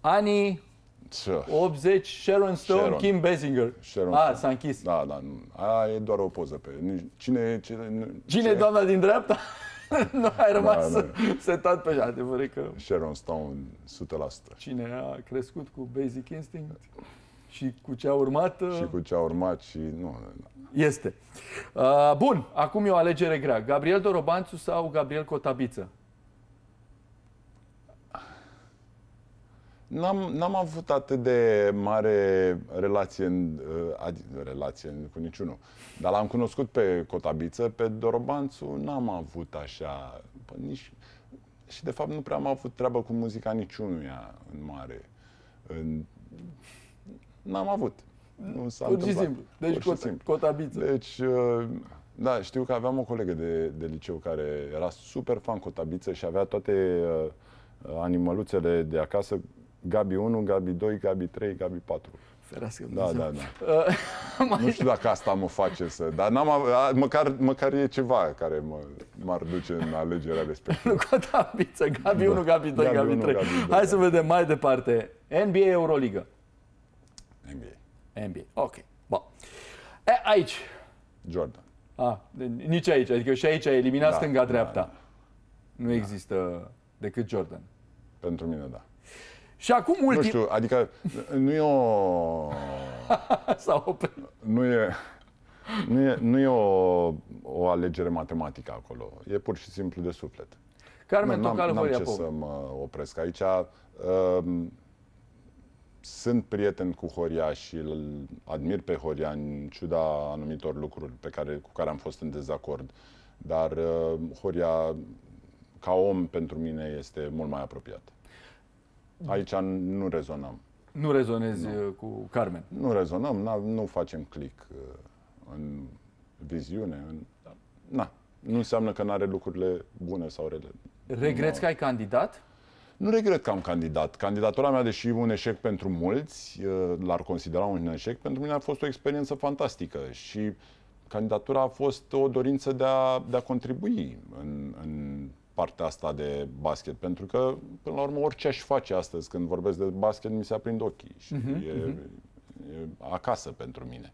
anii Ce? 80, Sharon Stone, Sharon. Kim Basinger. Sharon ah, s-a închis. Da, da, nu. aia e doar o poză pe... Cine, cine, cine, cine e doamna din dreapta? nu, ai rămas da, da. setat pe adevăr că... Sharon Stone, 100%. Cine a crescut cu Basic Instinct și cu ce a urmat... Și uh, cu ce a urmat și... Nu, Este. Uh, bun, acum e o alegere grea. Gabriel Dorobanțu sau Gabriel Cotabiță? N-am, n-am avut atât de mare relație, în, uh, adi, relație cu niciunul, dar l-am cunoscut pe Cotabiță, pe Dorobanțu n-am avut așa, bă, nici, și de fapt nu prea am avut treabă cu muzica niciunuia în mare. În, n-am avut. Nu s-a Pur și simplu. Deci Pur și cot, simplu. Cotabiță. Deci, uh, da, știu că aveam o colegă de, de liceu care era super fan Cotabiță și avea toate uh, animăluțele de acasă Gabi 1, Gabi 2, Gabi 3, Gabi 4. Ferească Da, da, da. Uh, nu știu dacă asta mă face să... Dar n-am, a, măcar, măcar e ceva care mă, m-ar duce în alegerea respectivă. nu conta ambiță. Gabi da. 1, Gabi 2, Gabi, Gabi 3. 1, Gabi 2, Hai da. să vedem mai departe. NBA Euroliga. NBA. NBA. Ok. Bun. E, aici. Jordan. Ah, nici aici. Adică și aici a eliminat da, stânga-dreapta. Da, da. Nu da. există decât Jordan. Pentru mine, da. Și acum ultim... Nu știu, adică nu e o... Sau a Nu e... Nu e, nu e o, o alegere matematică acolo. E pur și simplu de suflet. Carmen nu, n-am, n-am ce să mă opresc aici. Uh, sunt prieten cu Horia și îl admir pe Horia în ciuda anumitor lucruri pe care, cu care am fost în dezacord. Dar uh, Horia, ca om, pentru mine este mult mai apropiat. Aici nu rezonăm. Nu rezonezi nu. Uh, cu Carmen? Nu rezonăm, na, nu facem click uh, în viziune. În... Da. Na, nu înseamnă că nu are lucrurile bune sau rele. Regreți no. că ai candidat? Nu regret că am candidat. Candidatura mea, deși un eșec pentru mulți, uh, l-ar considera un eșec, pentru mine a fost o experiență fantastică și candidatura a fost o dorință de a, de a contribui în, în partea asta de basket, pentru că, până la urmă, orice aș face astăzi, când vorbesc de basket, mi se aprind ochii și uh-huh, e, uh-huh. e acasă pentru mine.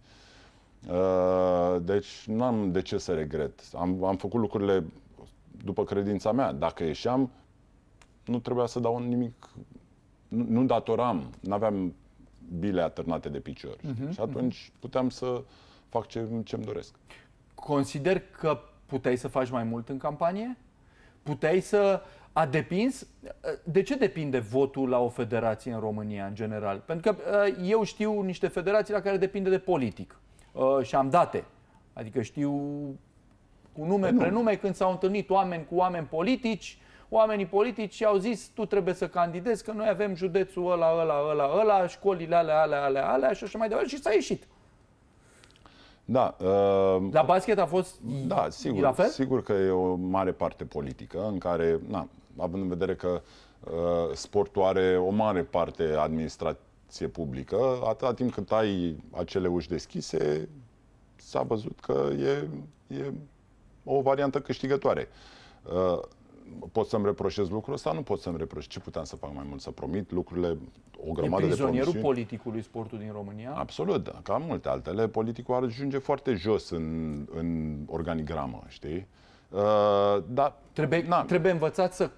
Uh, deci nu am de ce să regret. Am, am făcut lucrurile după credința mea. Dacă ieșeam, nu trebuia să dau nimic, nu, nu datoram, nu aveam bile atârnate de picior. Uh-huh, și atunci uh-huh. puteam să fac ce, ce-mi doresc. Consider că puteai să faci mai mult în campanie? puteai să... A depins? De ce depinde votul la o federație în România, în general? Pentru că uh, eu știu niște federații la care depinde de politic. Uh, și am date. Adică știu cu nume, păi nu. prenume, când s-au întâlnit oameni cu oameni politici, oamenii politici și au zis, tu trebuie să candidezi, că noi avem județul ăla, ăla, ăla, ăla, școlile alea, alea, alea, alea și așa mai departe. Și s-a ieșit. Da. Uh, la basket a fost da, sigur, la fel? Sigur că e o mare parte politică în care, na, având în vedere că uh, sportul are o mare parte administrație publică, atâta timp cât ai acele uși deschise, s-a văzut că e, e o variantă câștigătoare. Uh, pot să-mi reproșez lucrul ăsta? Nu pot să-mi reproșez. Ce puteam să fac mai mult? Să promit lucrurile, o grămadă de promisiuni. politicului sportul din România? Absolut, da. ca multe altele. Politicul ajunge foarte jos în, în organigramă, știi? Uh, dar, trebuie, na. trebuie învățat să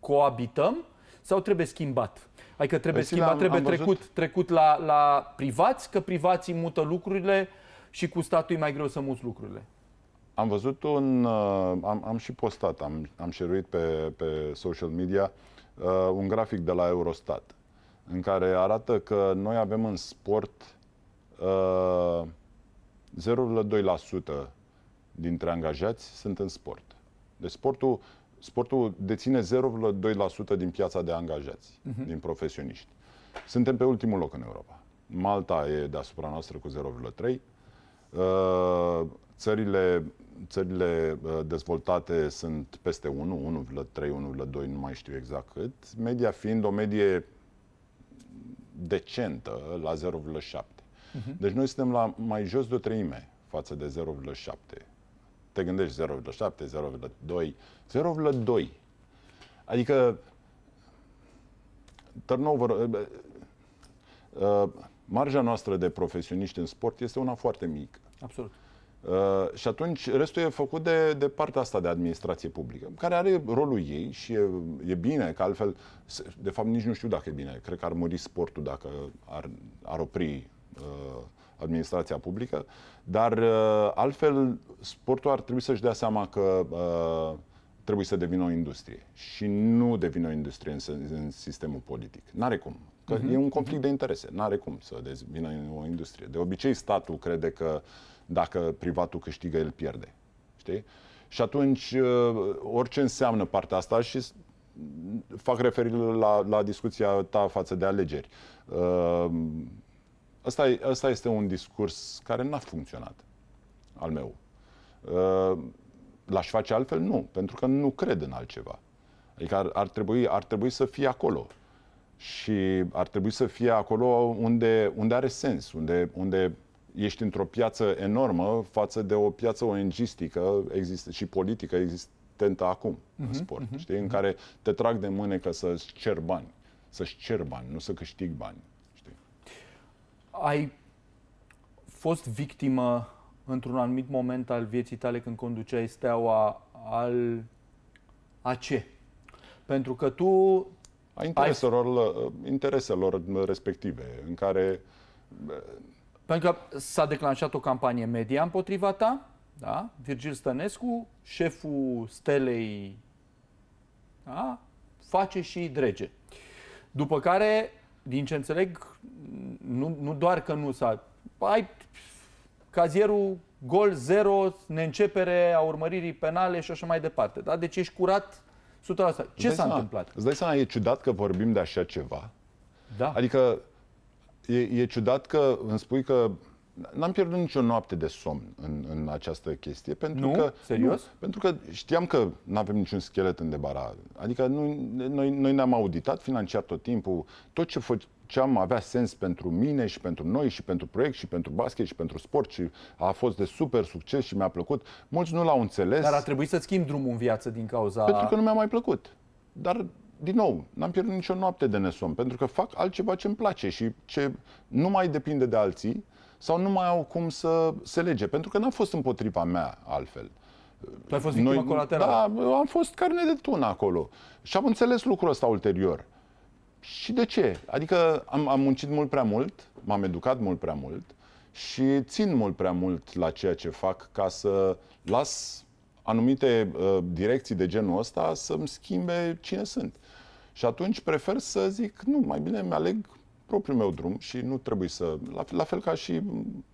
coabităm sau trebuie schimbat? Adică trebuie păi, schimbat, am, trebuie am trecut, văzut... trecut la, la privați, că privații mută lucrurile și cu statul e mai greu să muți lucrurile am văzut un... Uh, am, am și postat, am, am șeruit pe, pe social media uh, un grafic de la Eurostat în care arată că noi avem în sport uh, 0,2% dintre angajați sunt în sport. Deci sportul, sportul deține 0,2% din piața de angajați, uh-huh. din profesioniști. Suntem pe ultimul loc în Europa. Malta e deasupra noastră cu 0,3%. Uh, țările țările uh, dezvoltate sunt peste 1, 1,3, 1,2, nu mai știu exact cât, media fiind o medie decentă la 0,7. Uh-huh. Mhm. Deci noi suntem la mai jos de o treime față de 0,7. Te gândești 0,7, 0,2, 0,2. Adică turnover, uh, uh, uh, marja noastră de profesioniști în sport este una foarte mică. Absolut. Uh, și atunci restul e făcut de, de partea asta de administrație publică, care are rolul ei și e, e bine, că altfel, de fapt nici nu știu dacă e bine, cred că ar muri sportul dacă ar, ar opri uh, administrația publică, dar uh, altfel sportul ar trebui să-și dea seama că uh, trebuie să devină o industrie și nu devină o industrie în, în sistemul politic. N-are cum. Că uh-huh. e un conflict mhm. de interese. N-are cum să devină o industrie. De obicei statul crede că uh, dacă privatul câștigă, el pierde. Știi? Și atunci, uh, orice înseamnă partea asta și fac referire la, la discuția ta față de alegeri. Asta, uh, e, asta este un discurs care n-a funcționat al meu. Uh, l-aș face altfel? Nu, pentru că nu cred în altceva. Adică ar, ar, trebui, ar trebui să fie acolo. Și ar trebui să fie acolo unde, unde are sens, unde, unde ești într-o piață enormă față de o piață ONG-istică exist- și politică existentă acum uh-huh, în mhm, sport, uh-huh, știi? În uh-huh. care te trag de mânecă să-ți cer bani, să-și cer bani, nu să câștig bani, știi? Ai fost victimă într-un anumit moment al vieții tale când conduceai steaua al... a ce? Pentru că tu... A intereselor, ai... Uh, intereselor respective, în care uh, pentru că s-a declanșat o campanie media împotriva ta, da? Virgil Stănescu, șeful stelei, da? face și drege. După care, din ce înțeleg, nu, nu doar că nu s-a... Ai cazierul gol zero, neîncepere a urmăririi penale și așa mai departe. Da? Deci ești curat 100%. Ce s-a întâmplat? Îți dai seama, e ciudat că vorbim de așa ceva? Da. Adică e, e ciudat că îmi spui că N-am pierdut nicio noapte de somn în, în această chestie. Pentru nu? Că, Serios? Nu, pentru că știam că nu avem niciun schelet în debara. Adică nu, noi, noi ne-am auditat financiar tot timpul. Tot ce făceam avea sens pentru mine și pentru noi și pentru proiect și pentru basket și pentru sport și a fost de super succes și mi-a plăcut. Mulți nu l-au înțeles. Dar a trebuit să schimbi drumul în viață din cauza... Pentru că nu mi-a mai plăcut. Dar din nou, n-am pierdut nicio noapte de nesom, pentru că fac altceva ce îmi place și ce nu mai depinde de alții sau nu mai au cum să se lege, pentru că n-a fost împotriva mea altfel. Tu ai fost Noi, Da, am fost carne de tun acolo. Și am înțeles lucrul ăsta ulterior. Și de ce? Adică am, am muncit mult prea mult, m-am educat mult prea mult și țin mult prea mult la ceea ce fac ca să las anumite uh, direcții de genul ăsta să-mi schimbe cine sunt. Și atunci prefer să zic, nu, mai bine îmi aleg propriul meu drum și nu trebuie să... La, fel, la fel ca și,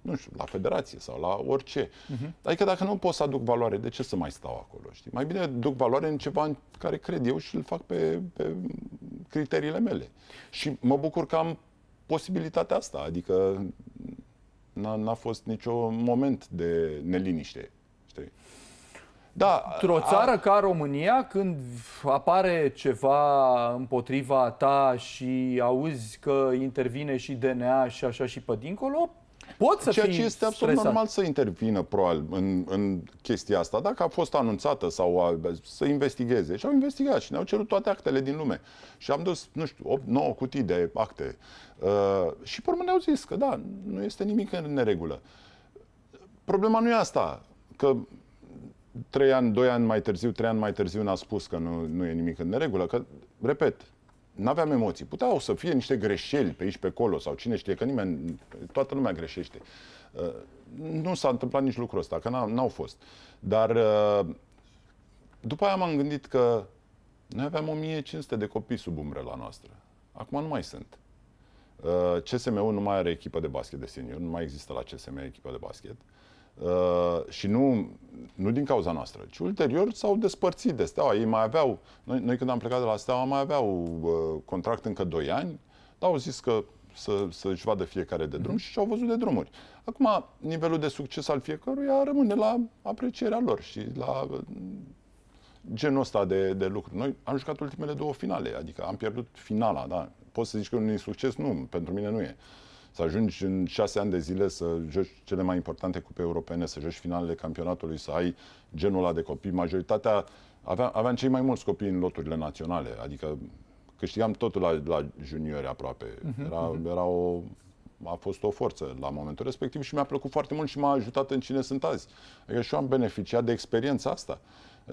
nu știu, la federație sau la orice. Uh-huh. Adică dacă nu pot să aduc valoare, de ce să mai stau acolo, știi? Mai bine duc valoare în ceva în care cred eu și îl fac pe, pe criteriile mele. Și mă bucur că am posibilitatea asta, adică n-a, n-a fost niciun moment de neliniște, știi? Da, Într-o țară a... ca România, când apare ceva împotriva ta și auzi că intervine și DNA și așa și pe dincolo, poți să Ceea ce este absolut stresat. normal să intervină proal în, în chestia asta, dacă a fost anunțată sau a, să investigheze. Și au investigat și ne-au cerut toate actele din lume. Și am dus, nu știu, 8, 9 cutii de acte. Uh, și pe ne-au zis că da, nu este nimic în neregulă. Problema nu e asta, că trei ani, doi ani mai târziu, trei ani mai târziu n-a spus că nu, nu e nimic în neregulă, că, repet, n-aveam emoții. Puteau să fie niște greșeli pe aici, pe acolo, sau cine știe, că nimeni, toată lumea greșește. Uh, nu s-a întâmplat nici lucrul ăsta, că n-au fost. Dar uh, după aia m-am gândit că noi aveam 1500 de copii sub umbrela noastră. Acum nu mai sunt. Uh, CSM-ul nu mai are echipă de basket de senior, nu mai există la CSM echipă de basket. Uh, și nu, nu din cauza noastră, ci ulterior s-au despărțit de Steaua. Ei mai aveau, noi, noi când am plecat de la Steaua mai aveau uh, contract încă 2 ani, dar au zis că să, să vadă fiecare de drum mm-hmm. și și-au văzut de drumuri. Acum, nivelul de succes al fiecăruia rămâne la aprecierea lor și la uh, genul ăsta de, de lucruri. Noi am jucat ultimele două finale, adică am pierdut finala, da? Poți să zici că nu e succes? Nu, pentru mine nu e. Uh, să ajungi în șase ani de zile să joci cele mai importante cupe europene, să joci finalele campionatului, să ai genul ăla de copii. Majoritatea, avea aveam cei mai mulți copii în loturile naționale, adică câștigam totul la, la juniori aproape. Mhm, era, mhm. era o, a fost o forță la momentul respectiv și mi-a plăcut foarte mult și m-a ajutat în cine sunt azi. Adică și eu am beneficiat de experiența asta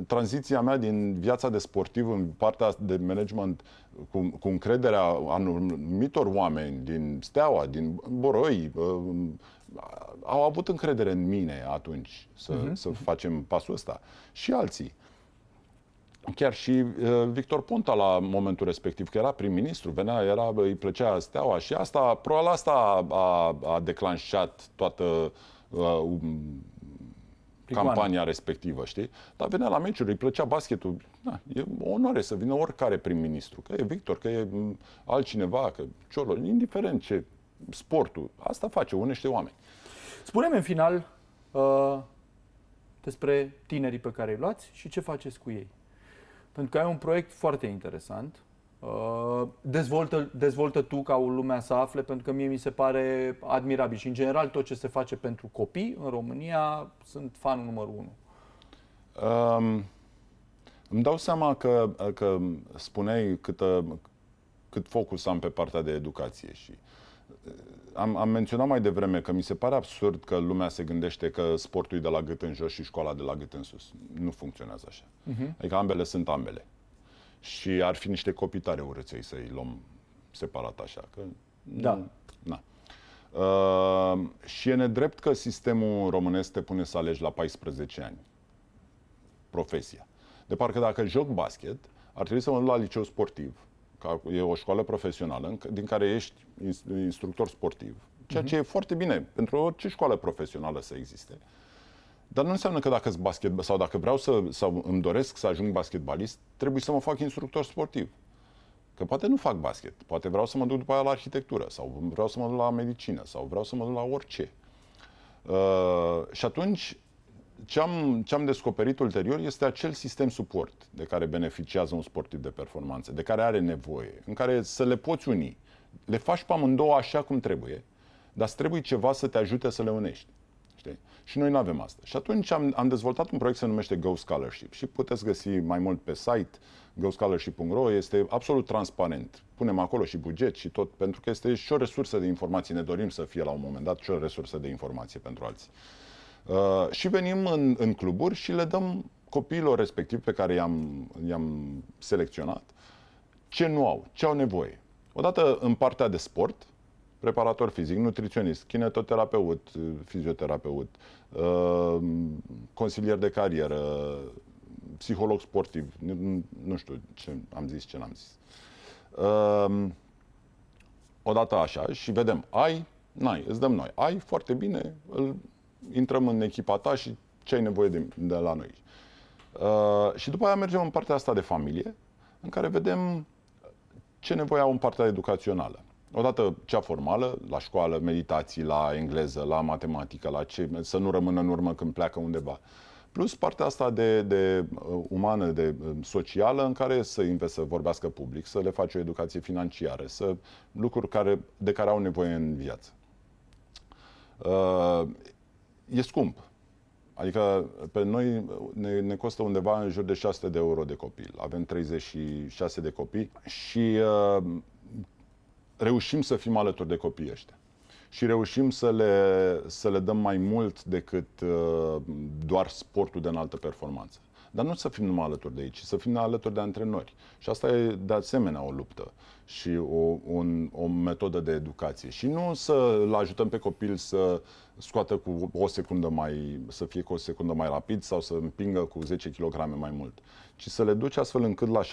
tranziția mea din viața de sportiv în partea de management cu, cu încrederea anumitor oameni din Steaua, din Boroi, uh, uh, au avut încredere în mine atunci să, uh-huh. să facem pasul ăsta. Și alții. Chiar și uh, Victor Ponta la momentul respectiv, că era prim-ministru, venea, era, îi plăcea steaua și asta, probabil asta a, a, a declanșat toată uh, campania respectivă, știi? Dar venea la meciuri, îi plăcea basketul. Da, e o onoare să vină oricare prim-ministru, că e Victor, că e altcineva, că Ciolo, indiferent ce sportul. Asta face, unește oameni. Spune-mi în final uh, despre tinerii pe care îi luați și ce faceți cu ei. Pentru că ai un proiect foarte interesant Uh, dezvoltă, dezvoltă tu ca o lumea să afle, pentru că mie mi se pare admirabil. Și, în general, tot ce se face pentru copii în România, sunt fanul numărul unu. Um, îmi dau seama că, că spuneai câtă, cât focus am pe partea de educație și uh, am, am menționat mai devreme că mi se pare absurd că lumea se gândește că sportul e de la gât în jos și școala de la gât în sus. Nu funcționează așa. Uh-huh. Adică ambele sunt ambele. Și ar fi niște copii tare urăței să-i luăm separat așa. Că, da. Na. Uh, și e nedrept că sistemul românesc te pune să alegi la 14 ani profesia. De parcă dacă joc basket, ar trebui să mă duc la liceu sportiv, ca e o școală profesională din care ești instructor sportiv, ceea uh-huh. ce e foarte bine pentru orice școală profesională să existe. Uh, dar nu înseamnă că dacă basket sau dacă vreau să sau îmi doresc să ajung basketbalist, trebuie să mă fac instructor sportiv. Că poate nu fac basket, poate vreau să mă duc după aia la arhitectură sau vreau să mă duc la medicină sau vreau să mă duc la orice. Uh, și atunci ce am, ce am descoperit ulterior este acel sistem suport de care beneficiază un sportiv de performanță, de care are nevoie, în care să le poți uni. Le faci pe amândouă așa cum trebuie, dar trebuie ceva să te ajute să le unești. Știi? Și noi nu avem asta. Și atunci am, am dezvoltat un proiect se numește Go Scholarship și puteți găsi mai mult pe site goscholarship.ro este absolut transparent. Punem acolo și buget și tot, pentru că este și o resursă de informații. Ne dorim să fie la un moment dat și o resursă de informație pentru alții. Uh, și venim în, în cluburi și le dăm copiilor respectiv pe care i-am, i-am selecționat ce nu au, ce au nevoie. Odată în partea de sport, preparator fizic, nutriționist, kinetoterapeut, fizioterapeut, uh, Ehm, consilier de carieră, psiholog sportiv, nu știu ce am zis, ce n-am zis. Ehm, odată așa și vedem, ai, n-ai, îți dăm noi. Ai, foarte bine, îl, intrăm în echipa ta și ce ai nevoie de, de la noi. Ehm, și după aia mergem în partea asta de familie, în care vedem ce nevoie au în partea educațională. Odată cea formală, la școală, meditații, la engleză, la matematică, la ce, să nu rămână în urmă când pleacă undeva. Plus partea asta de, de uh, umană, de uh, socială, în care să înveți să vorbească public, să le faci o educație financiară, să lucruri care, de care au nevoie în viață. Uh, e scump. Adică pe noi ne, ne costă undeva în jur de 600 de euro de copil. Avem 36 de copii și uh, reușim să fim alături de copiii ăștia și reușim să le, să le dăm mai mult decât uh, doar sportul de înaltă performanță. Dar nu să fim numai alături de ei, ci să fim alături de antrenori. Și asta e de asemenea o luptă și o, un, o metodă de educație. Și nu să-l ajutăm pe copil să scoată cu o secundă mai, să fie cu o secundă mai rapid sau să împingă cu 10 kg mai mult, ci să le duci astfel încât la 17-18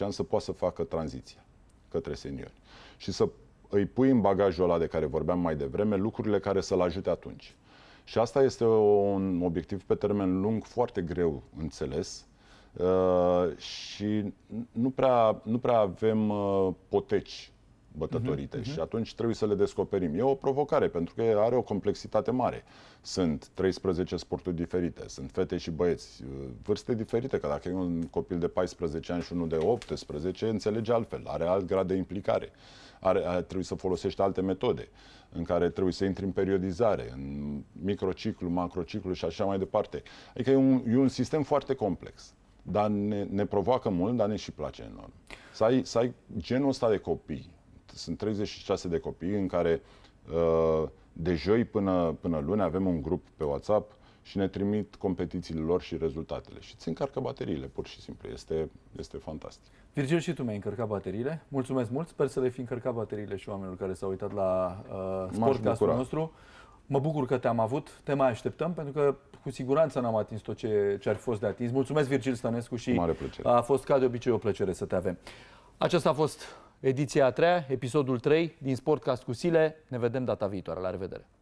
ani să poată să facă tranziția către seniori. Și să îi pui în bagajul ăla de care vorbeam mai devreme lucrurile care să-l ajute atunci. Și asta este un obiectiv pe termen lung foarte greu înțeles uh, și nu prea, nu prea avem uh, poteci bătătorite uh-huh, și mhm. atunci trebuie să le descoperim. E o provocare pentru că are o complexitate mare. Sunt 13 sporturi diferite, sunt fete și băieți, uh, vârste diferite, că dacă e un copil de 14 ani și unul de 18, înțelege altfel, are alt grad de implicare. Are, are, trebuie să folosești alte metode în care trebuie să intri în periodizare, în microciclu, macrociclu și așa mai departe. Adică e un, e un sistem foarte complex dar ne, ne provoacă mult, dar ne și place enorm. Să ai, să ai genul ăsta de copii sunt 36 de copii în care uh, de joi până, până luni avem un grup pe WhatsApp și ne trimit competițiile lor și rezultatele. Și îți încarcă bateriile, pur și simplu. Este, este fantastic. Virgil, și tu mi-ai încărcat bateriile. Mulțumesc mult. Sper să le fi încărcat bateriile și oamenilor care s-au uitat la uh, sportcastul nostru. Mă bucur că te-am avut, te mai așteptăm, pentru că cu siguranță n-am atins tot ce, ce ar fi fost de atins. Mulțumesc, Virgil Stănescu, și Mare plăcere. a fost ca de obicei o plăcere să te avem. Aceasta a fost ediția a treia, episodul 3 din Sportcast cu Sile. Ne vedem data viitoare. La revedere!